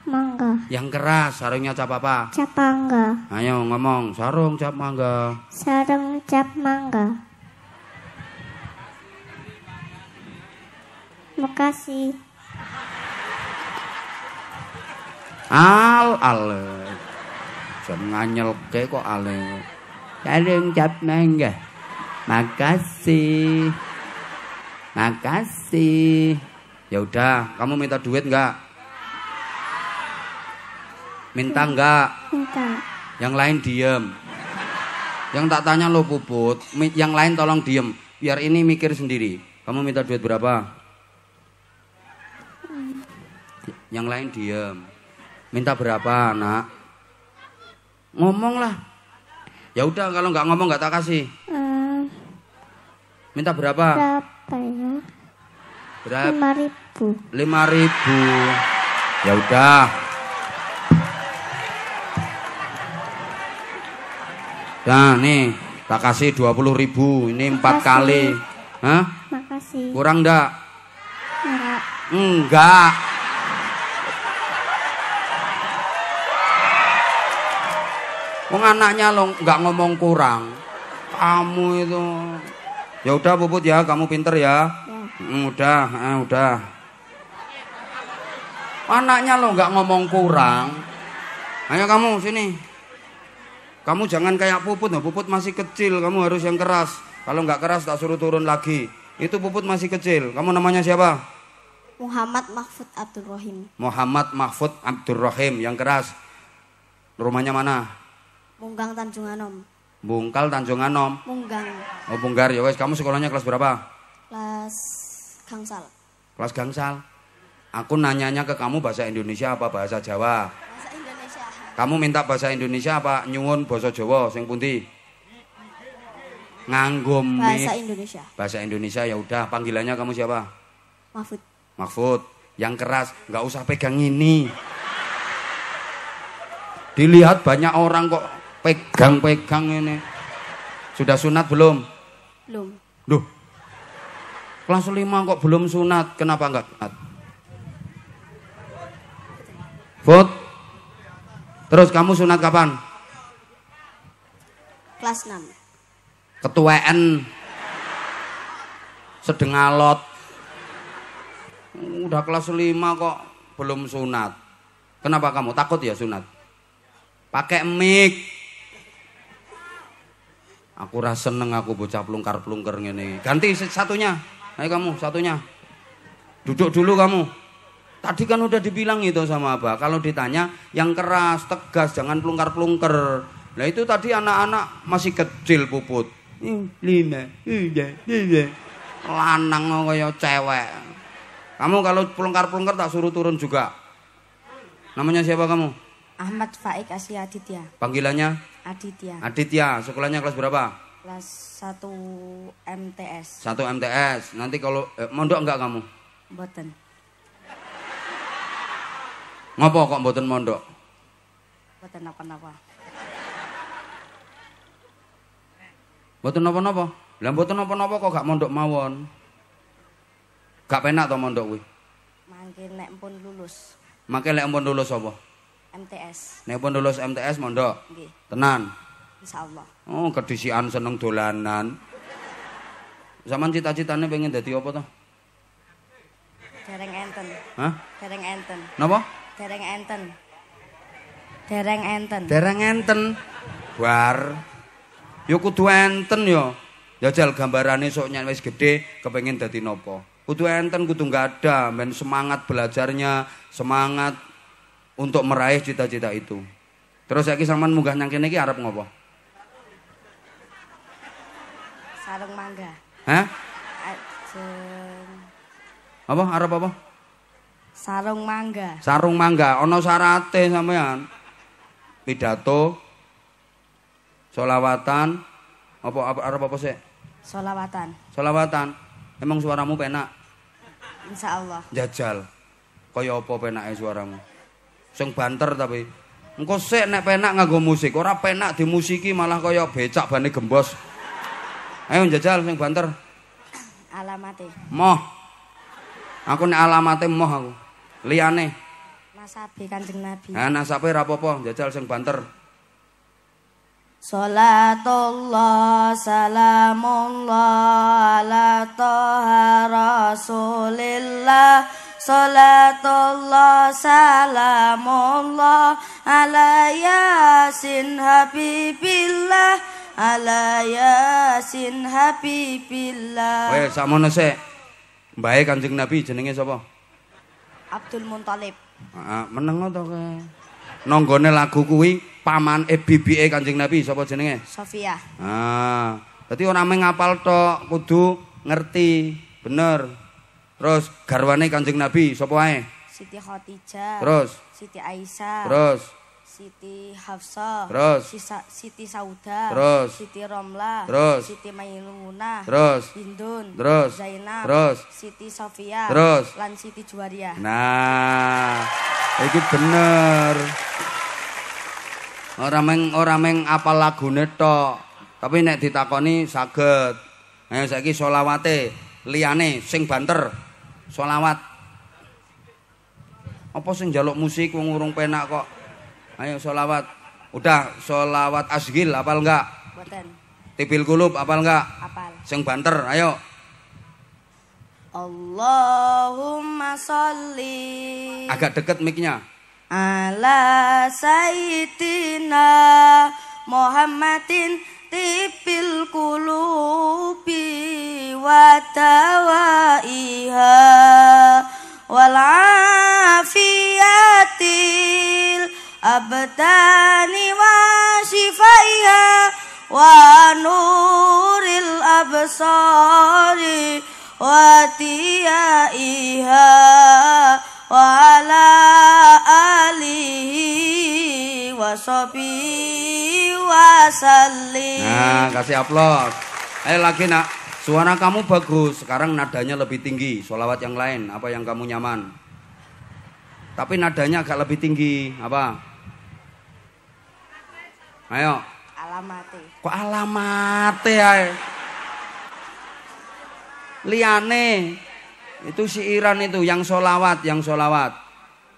mangga. Yang keras, sarungnya cap apa? Cap mangga. Ayo ngomong, sarung cap mangga. Sarung cap mangga. Makasih. Al al. Jangan nganyel ke kok al. Sarung cap mangga. Makasih. Makasih. Ya udah, kamu minta duit enggak? Minta enggak? Minta. Yang lain diem. Yang tak tanya lo puput, yang lain tolong diem. Biar ini mikir sendiri. Kamu minta duit berapa? Yang lain diem. Minta berapa anak? Ngomonglah, Ya udah kalau nggak ngomong nggak tak kasih. Eh. Minta berapa? Berapa ya? Berapa? Lima ribu. Lima ribu. Ya udah. Nah, nih, tak kasih 20 ribu. Ini empat kali. Hah? Makasih. Kurang enggak? Enggak. Enggak. Wong anaknya lo nggak ngomong kurang. Kamu itu. Ya udah Puput ya, kamu pinter ya. ya. Hmm, udah, eh, udah. Anaknya lo nggak ngomong kurang. Ayo kamu sini. Kamu jangan kayak puput, nah, puput masih kecil, kamu harus yang keras. Kalau nggak keras tak suruh turun lagi. Itu puput masih kecil. Kamu namanya siapa? Muhammad Mahfud Abdul Rahim. Muhammad Mahfud Abdul Rahim yang keras. Rumahnya mana? Munggang Tanjung Anom. Bungkal Tanjung Anom. Munggang. Oh Bunggar ya wes. Kamu sekolahnya kelas berapa? Kelas Gangsal. Kelas Gangsal. Aku nanyanya ke kamu bahasa Indonesia apa bahasa Jawa? Bahasa kamu minta bahasa Indonesia apa nyuwun bahasa Jawa sing pundi? Nganggum bahasa Indonesia. Bahasa Indonesia ya udah panggilannya kamu siapa? Mahfud. Mahfud. Yang keras nggak usah pegang ini. Dilihat banyak orang kok pegang-pegang ini. Sudah sunat belum? Belum. Duh. Kelas lima kok belum sunat? Kenapa enggak? Vote. Terus kamu sunat kapan? Kelas 6. Ketuaan. Sedengalot. Udah kelas 5 kok belum sunat. Kenapa kamu takut ya sunat? Pakai mic. Aku rasa seneng aku bocah plungkar-plungker ngene. Ganti satunya. Ayo kamu satunya. Duduk dulu kamu. Tadi kan udah dibilang itu sama Abah. Kalau ditanya yang keras, tegas, jangan pelungkar-pelungker. Nah itu tadi anak-anak masih kecil puput. Lima, iya, iya. Lanang kayak cewek. Kamu kalau pelungkar-pelungker tak suruh turun juga. Namanya siapa kamu? Ahmad Faik Asia Aditya. Panggilannya? Aditya. Aditya, sekolahnya kelas berapa? Kelas 1 MTS. 1 MTS. Nanti kalau eh, mondok enggak kamu? Boten. Ngopo kok mboten mondok? Mboten napa-napa. Mboten napa-napa. Lah mboten napa-napa kok gak mondok mawon. Gak penak to mondok kuwi? Mangke nek pun lulus. Mangke nek pun lulus apa? MTS. Nek pun lulus MTS mondok. Nggih. Tenan. Insyaallah. Oh, kedisian seneng dolanan. Zaman cita citanya pengen dadi apa to? Dereng enten. Hah? Dereng enten. Napa? Dereng enten. Dereng enten. Dereng enten. Bar. Yo kudu enten yo. Ya jal gambarane sok nyen wis gedhe kepengin dadi nopo. Kudu enten kudu ada men semangat belajarnya, semangat untuk meraih cita-cita itu. Terus saiki sampean munggah nang kene iki arep ngopo? Sarung mangga. Hah? Ajeng. Apa arep apa? Sarung mangga. Sarung mangga ana sarate sampean. Pidato Solawatan apa apa apa sih? Solawatan. Solawatan. Emang suaramu penak? Insya Allah. Jajal. Kaya apa penaknya suaramu? Sing banter tapi. Engko sik nek penak nganggo musik, ora penak dimusiki malah kaya becak bane gembos. Ayo jajal sing banter. Alamate. Moh. Aku nek alamate moh aku. liane Nasabe Kanjeng Nabi. Nah, nasabe rapopo jajal sing banter. Salatullah salamullah ala toha rasulillah Salatullah salamullah ala yasin habibillah ala yasin habibillah weh sama sik. Mbaik Kanjeng Nabi jenengnya siapa Abdul Muntalib. Heeh, ah, meneng to kowe. Nanggone lagu kuwi paman e bibike Kanjeng Nabi sapa jenenge? Sofia. Ah. Dadi ora meng ngapal tok, kudu ngerti. Bener. Terus garwane Kanjeng Nabi sapa ae? Siti Khadijah. Terus Siti Aisyah. Terus Siti Hafsah, terus Siti Sauda, Siti Romlah, Siti Mailuna, terus Indun, Zainab, terus Siti Sofia, terus Lan Siti Juwaria. Nah, ini bener. Orang meng orang meng apa lagu neto? Tapi nek ditakoni saged. Ayo saiki solawate liyane sing banter. Solawat. Apa sing jaluk musik wong urung penak kok? Ayo sholawat, Udah sholawat asgil apal enggak? Boten. Tibil kulub apal enggak? Apal. Sing banter, ayo. Allahumma sholli. Agak deket miknya. Ala sayyidina Muhammadin tibil kulubi wa dawaiha wal wa wa nuril wa وشفائها wa ala alihi wa sopi wa salim. Nah kasih aplaus Ayo lagi nak Suara kamu bagus, sekarang nadanya lebih tinggi. Solawat yang lain, apa yang kamu nyaman? Tapi nadanya agak lebih tinggi, apa? Ayo. Alamate. Kok alamate ae? Liane. Itu si Iran itu yang solawat, yang solawat.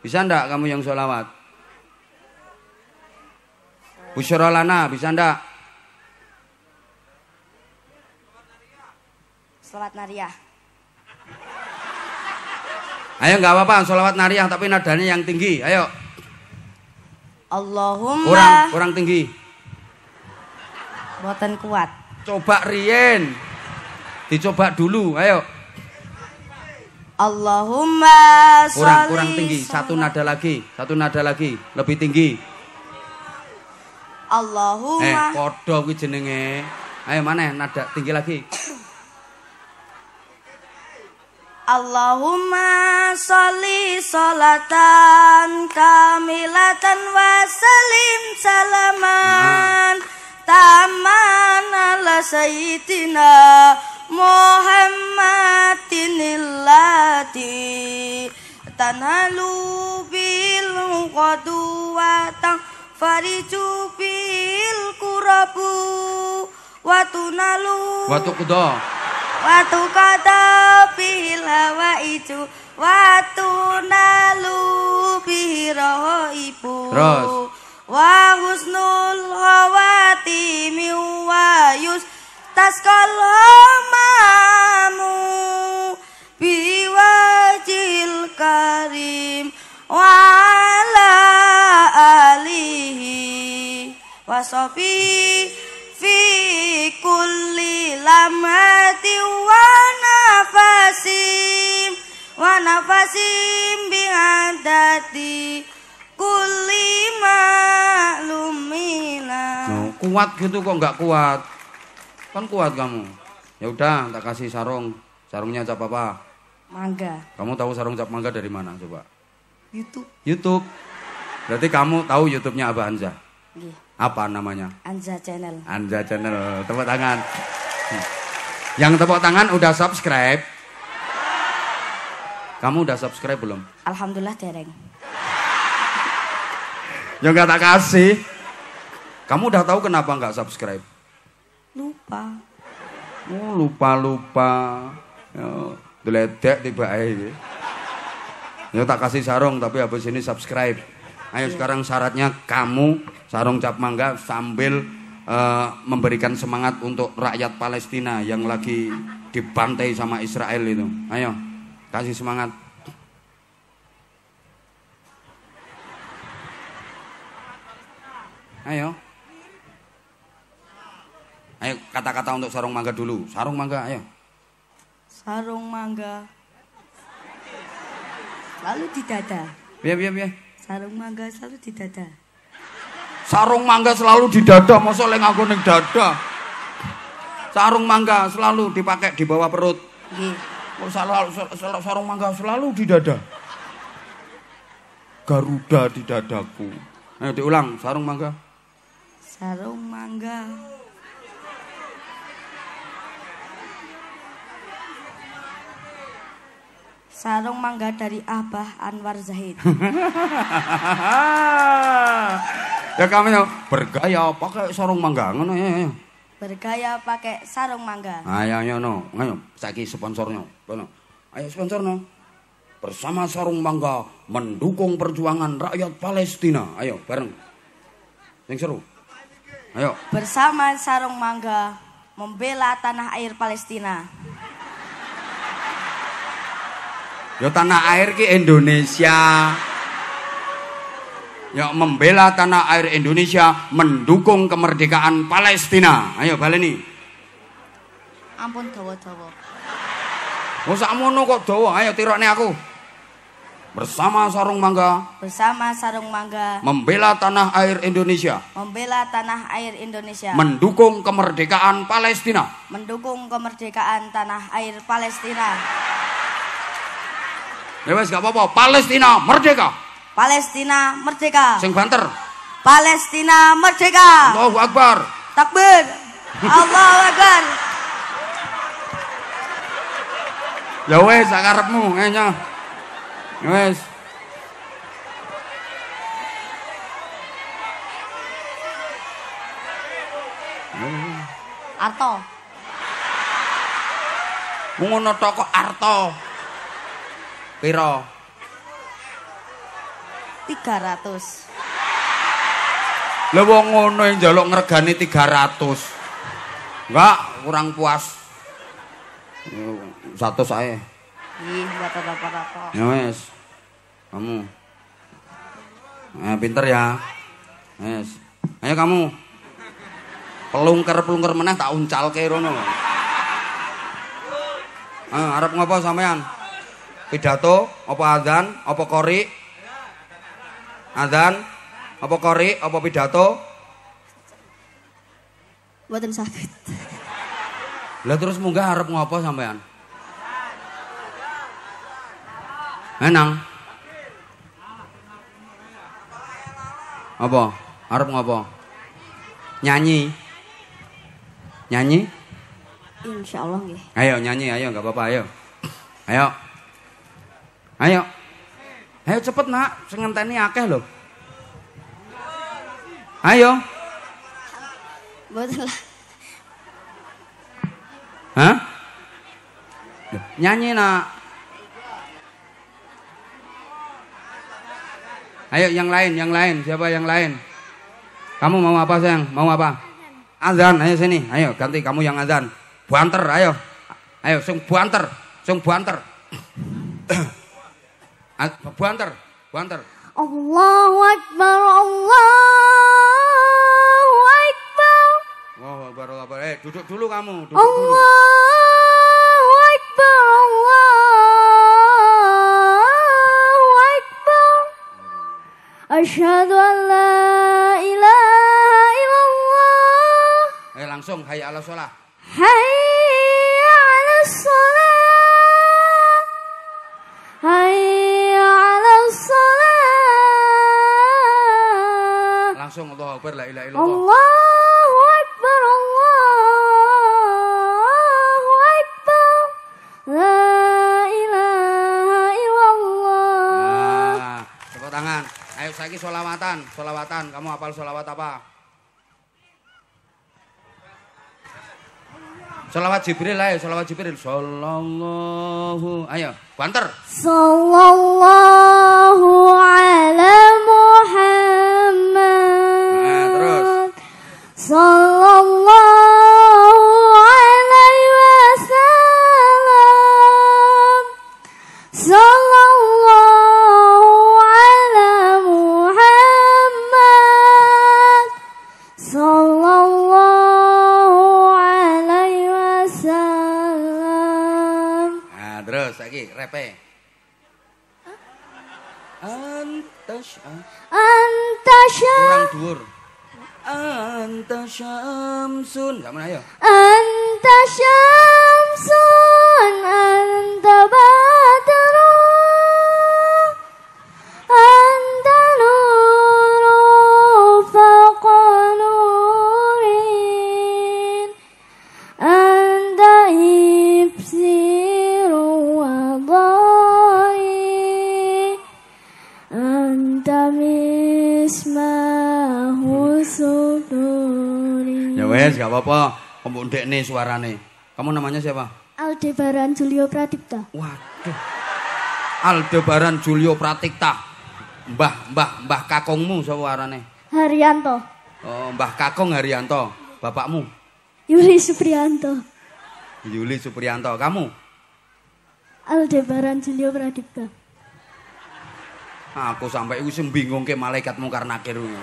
Bisa ndak kamu yang solawat? Busyara lana, bisa ndak? Salat nariah. Ayo nggak apa-apa, solawat nariah tapi nadanya yang tinggi. Ayo. Allahumma Orang orang tinggi. Boten kuat. Coba riyen. Dicoba dulu, ayo. Allahumma Kurang kurang tinggi, satu nada lagi, satu nada lagi, lebih tinggi. Allahumma Eh, padha kuwi jenenge. Ayo maneh nada tinggi lagi. Allahumma sholli sholatan kamilatan wa salim salaman hmm. taman ala sayyidina Muhammadin illati tanalu bil qadu wa fariju bil kurabu wa tunalu wa Watu kata pila wa itu Watu nalu piro ibu Ros Wa husnul hawati miwayus Tas kolomamu Biwajil karim Wa ala alihi Wasofi في كل لمحة ونفس ونفس بعدد kulli ma'lumina oh, kuat gitu kok nggak kuat kan kuat kamu ya udah tak kasih sarung sarungnya cap apa mangga kamu tahu sarung cap mangga dari mana coba YouTube YouTube berarti kamu tahu YouTube-nya Abah Anza yeah. Iya. Apa namanya? Anja Channel. Anja Channel. Tepuk tangan. Yang tepuk tangan udah subscribe. Kamu udah subscribe belum? Alhamdulillah dereng. yang gak tak kasih. Kamu udah tahu kenapa nggak subscribe? Lupa. Oh, lupa lupa. Ya, deledek tiba aja. Ya tak kasih sarung tapi habis ini subscribe. Ayo sekarang syaratnya kamu sarung cap mangga sambil uh, memberikan semangat untuk rakyat Palestina yang lagi dibantai sama Israel itu. Ayo kasih semangat. Ayo. Ayo kata-kata untuk sarung mangga dulu. Sarung mangga, ayo. Sarung mangga. Lalu di dada. Biar, biar, biar. Sarung mangga selalu di dada. Sarung mangga selalu di dada, masa lek aku ning dada. Sarung mangga selalu dipakai di bawah perut. Nggih. Kok selalu sarung mangga selalu di dada. Garuda di dadaku. Ayo diulang, sarung mangga. Sarung mangga Sarung mangga dari Abah Anwar Zahid. ya kami ya, bergaya pakai sarung mangga ngono ya. ya. Bergaya pakai sarung mangga. Ayo nah, ya, ayo no, ayo saiki sponsornya. Kono. Ayo sponsornya. Bersama sarung mangga mendukung perjuangan rakyat Palestina. Ayo bareng. Yang seru. Ayo. Bersama sarung mangga membela tanah air Palestina. Ya tanah air ki Indonesia. Ya membela tanah air Indonesia, mendukung kemerdekaan Palestina. Ayo baleni. Ampun dawa-dawa. Oh sakmono kok dawa, ayo tirokne aku. Bersama sarung mangga. Bersama sarung mangga. Membela tanah air Indonesia. Membela tanah air Indonesia. Mendukung kemerdekaan Palestina. Mendukung kemerdekaan tanah air Palestina. Ya wis gak apa-apa. Palestina merdeka. Palestina merdeka. Sing banter. Palestina merdeka. Allahu Akbar. Takbir. Allahu Akbar. Ya wes, sak karepmu eh, ngene. Ya wis. Arto. Ngono kok Arto. Piro? 300. Lah wong ngono yang njaluk ngregani 300. Enggak, kurang puas. Eh, satu saya. Ih, enggak apa-apa. Ya wis. Kamu. Nah, pinter ya. Wis. Ayo kamu. Pelungker-pelungker meneh tak uncal ke rono. Ah, arep ngopo sampean? Pidato, apa azan, apa kori? Azan, apa kori, apa pidato? Buatan sakit. Lah terus munggah harap ngopo sampean? Menang. Apa? Harap ngopo? Nyanyi. Nyanyi? Insya Allah nggih. Ayo nyanyi, ayo nggak apa-apa, ayo. Ayo. Ayo. Ayo cepet nak, sing ngenteni akeh lho. Ayo. Mboten lah. Hah? Nyanyi nak. Ayo yang lain, yang lain. Siapa yang lain? Kamu mau apa sayang? Mau apa? Azan, ayo sini. Ayo ganti kamu yang azan. Buanter, ayo. Ayo sing buanter, sing buanter. Banter, banter. Allahu Akbar, Allahu Akbar. Allahu Akbar, Allahu Akbar. Eh, duduk dulu kamu, duduk Allah. dulu. Akbar, Allahu Akbar. Asyhadu an la ilaha illallah. Eh, langsung hayya ala shalah. Hayya ala shalah. Hayya 'alas salat. Langsung Allahu Akbar la ilaha illallah. Allahu Akbar Allahu Akbar. La ilaha illallah. Nah, tepuk tangan. Ayo saiki solawatan, solawatan. Kamu hafal solawat apa? Salawat Jibril ayo salawat Jibril. Sallallahu. Ayo, banter. Sallallahu ala Muhammad. Nah, terus. Sallallahu Antasya Kurang dhuwur. Antasyamsun. Enggak mana Anta Antasyamsun anta Ini suarane. Kamu namanya siapa? Aldebaran Julio Pratikta. Waduh. Aldebaran Julio Pratikta. Mbah, mbah, mbah kakongmu suarane? Haryanto. Oh, mbah kakong Haryanto. Bapakmu? Yuli Suprianto. Yuli Suprianto, Kamu? Aldebaran Julio Pratikta. Aku sampai itu bingung ke malaikatmu karena akhirnya.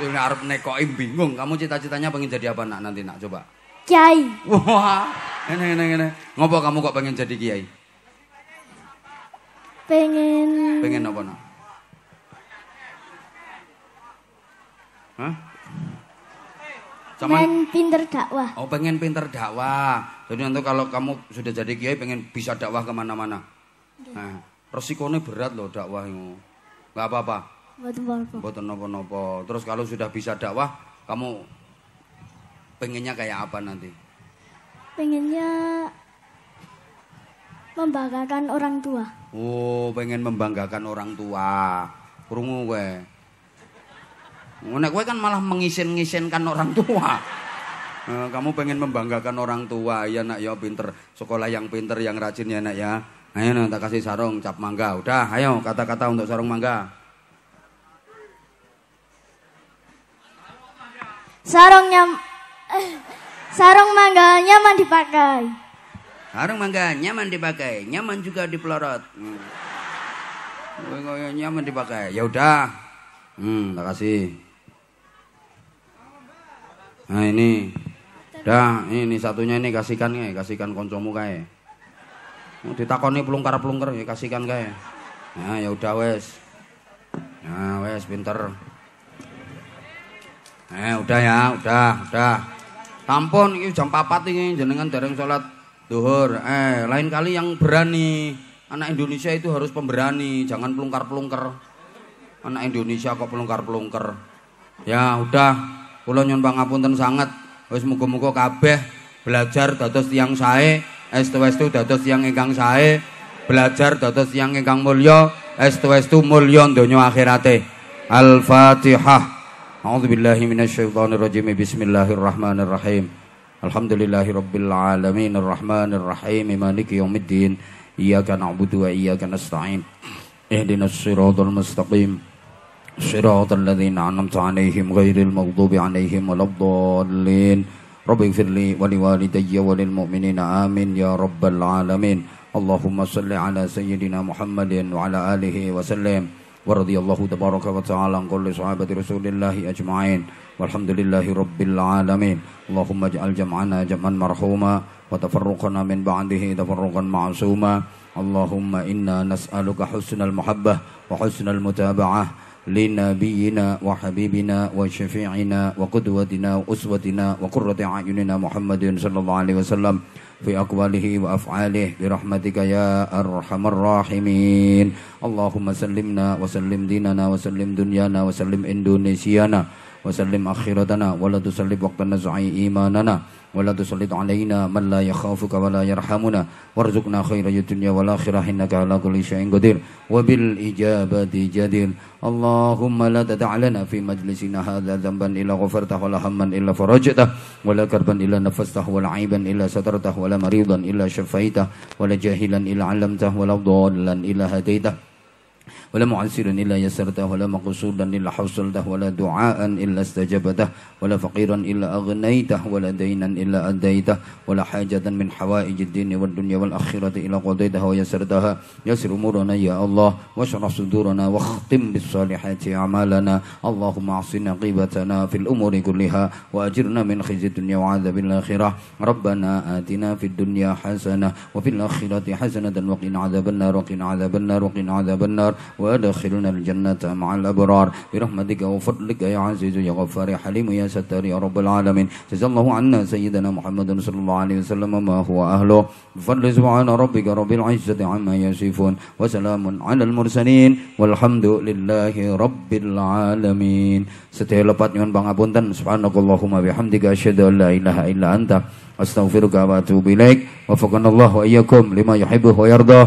Ini harap nekoim bingung. Kamu cita-citanya pengen jadi apa nak nanti nak coba? kiai. Wah, enak enak enak. Ngopo kamu kok pengen jadi kiai? Pengen. Pengen apa no? Hah? Cuman, pengen pinter dakwah. Oh pengen pinter dakwah. Jadi nanti kalau kamu sudah jadi kiai pengen bisa dakwah kemana-mana. Okay. Nah, berat loh dakwah itu. Gak apa-apa. Buat apa-apa. Buat nopo-nopo. Terus kalau sudah bisa dakwah, kamu Pengennya kayak apa nanti? Pengennya membanggakan orang tua. Oh, pengen membanggakan orang tua. Kurungu gue. Nek gue kan malah mengisin-ngisinkan orang tua. Eh, kamu pengen membanggakan orang tua. Ya nak ya pinter. Sekolah yang pinter yang rajin ya nak ya. Ayo nak tak kasih sarung cap mangga. Udah, ayo kata-kata untuk sarung mangga. Sarungnya Sarung mangga nyaman dipakai. Sarung mangga nyaman dipakai, nyaman juga dipelorot. Hmm. Nyaman dipakai. Ya udah. Hmm, tak kasih. Nah ini. Dah, ini satunya ini kasihkan ya kasihkan koncomu kae. Ditakoni pelungkar-pelungker ya kasihkan kae. Nah, ya udah wes. Nah, wes pinter. Eh, udah ya, udah, udah. Sampun iki jam 4 iki jenengan dereng salat zuhur. Eh, lain kali yang berani. Anak Indonesia itu harus pemberani, jangan pelungkar-pelungker. Anak Indonesia kok pelungkar-pelungker. Ya udah, kula nyuwun pangapunten sanget. Wis muga-muga kabeh belajar dados tiyang sae, estu-estu dados tiyang ingkang sae, belajar dados tiyang ingkang mulya, estu-estu mulya donya akhirate. Al-Fatihah. أعوذ بالله من الشيطان الرجيم بسم الله الرحمن الرحيم الحمد لله رب العالمين الرحمن الرحيم مالك يوم الدين إياك نعبد وإياك نستعين اهدنا الصراط المستقيم صراط الذين أنعمت عليهم غير المغضوب عليهم ولا الضالين رب اغفر لي ولوالدي وللمؤمنين آمين يا رب العالمين اللهم صل على سيدنا محمد وعلى آله وسلم waradiyallahu tabaraka wa ta'ala kulli sahabati rasulillahi ajma'in walhamdulillahi rabbil alamin Allahumma ja'al jam'ana jam'an marhuma wa tafarruqana min ba'dihi tafarruqan ma'suma Allahumma inna nas'aluka husnal muhabbah wa husnal mutaba'ah لنبينا وحبيبنا وشفيعنا وقدوتنا وأسوتنا وقرة أعيننا محمد صلى الله عليه وسلم في أقواله وأفعاله برحمتك يا أرحم الراحمين اللهم سلمنا وسلم ديننا وسلم دنيانا وسلم إندونيسيانا وسلم آخرتنا ولا تسلب وقت النزع إيماننا ولا تسلط علينا من لا يخافك ولا يرحمنا وارزقنا خير الدنيا والآخرة إنك على كل شيء قدير وبالإجابة جدير اللهم لا تدع لنا في مجلسنا هذا ذنبا إلا غفرته ولا هما إلا فرجته ولا كربا إلا نفسته ولا عيبا إلا سترته ولا مريضا إلا شفيته ولا جاهلا إلا علمته ولا ضالا إلا هديته ولا معسر إلا يسرته ولا مقصودا إلا حصلته ولا دعاء إلا استجبته ولا فقيرا إلا أغنيته ولا دينا إلا أديته ولا حاجة من حوائج الدين والدنيا والآخرة إلى قضيتها ويسرتها يسر أمورنا يا الله واشرح صدورنا واختم بالصالحات أعمالنا اللهم أحسن عقيبتنا في الأمور كلها وأجرنا من خزي الدنيا وعذاب الآخرة ربنا آتنا في الدنيا حسنة وفي الآخرة حسنة وقنا عذاب النار وقنا عذاب النار وقنا عذاب النار وادخلنا الجنة مع الأبرار برحمتك وفضلك يا عزيز يا غفار يا حليم يا ستار يا رب العالمين جزا الله عنا سيدنا محمد صلى الله عليه وسلم ما هو أهله بفضل سبحان ربك رب العزة عما يصفون وسلام على المرسلين والحمد لله رب العالمين Setiap لبات نيون pangapunten subhanakallahumma سبحانك اللهم بحمدك اشهد ان لا اله الا انت استغفرك واتوب اليك وفقنا الله واياكم لما يحبه ويرضاه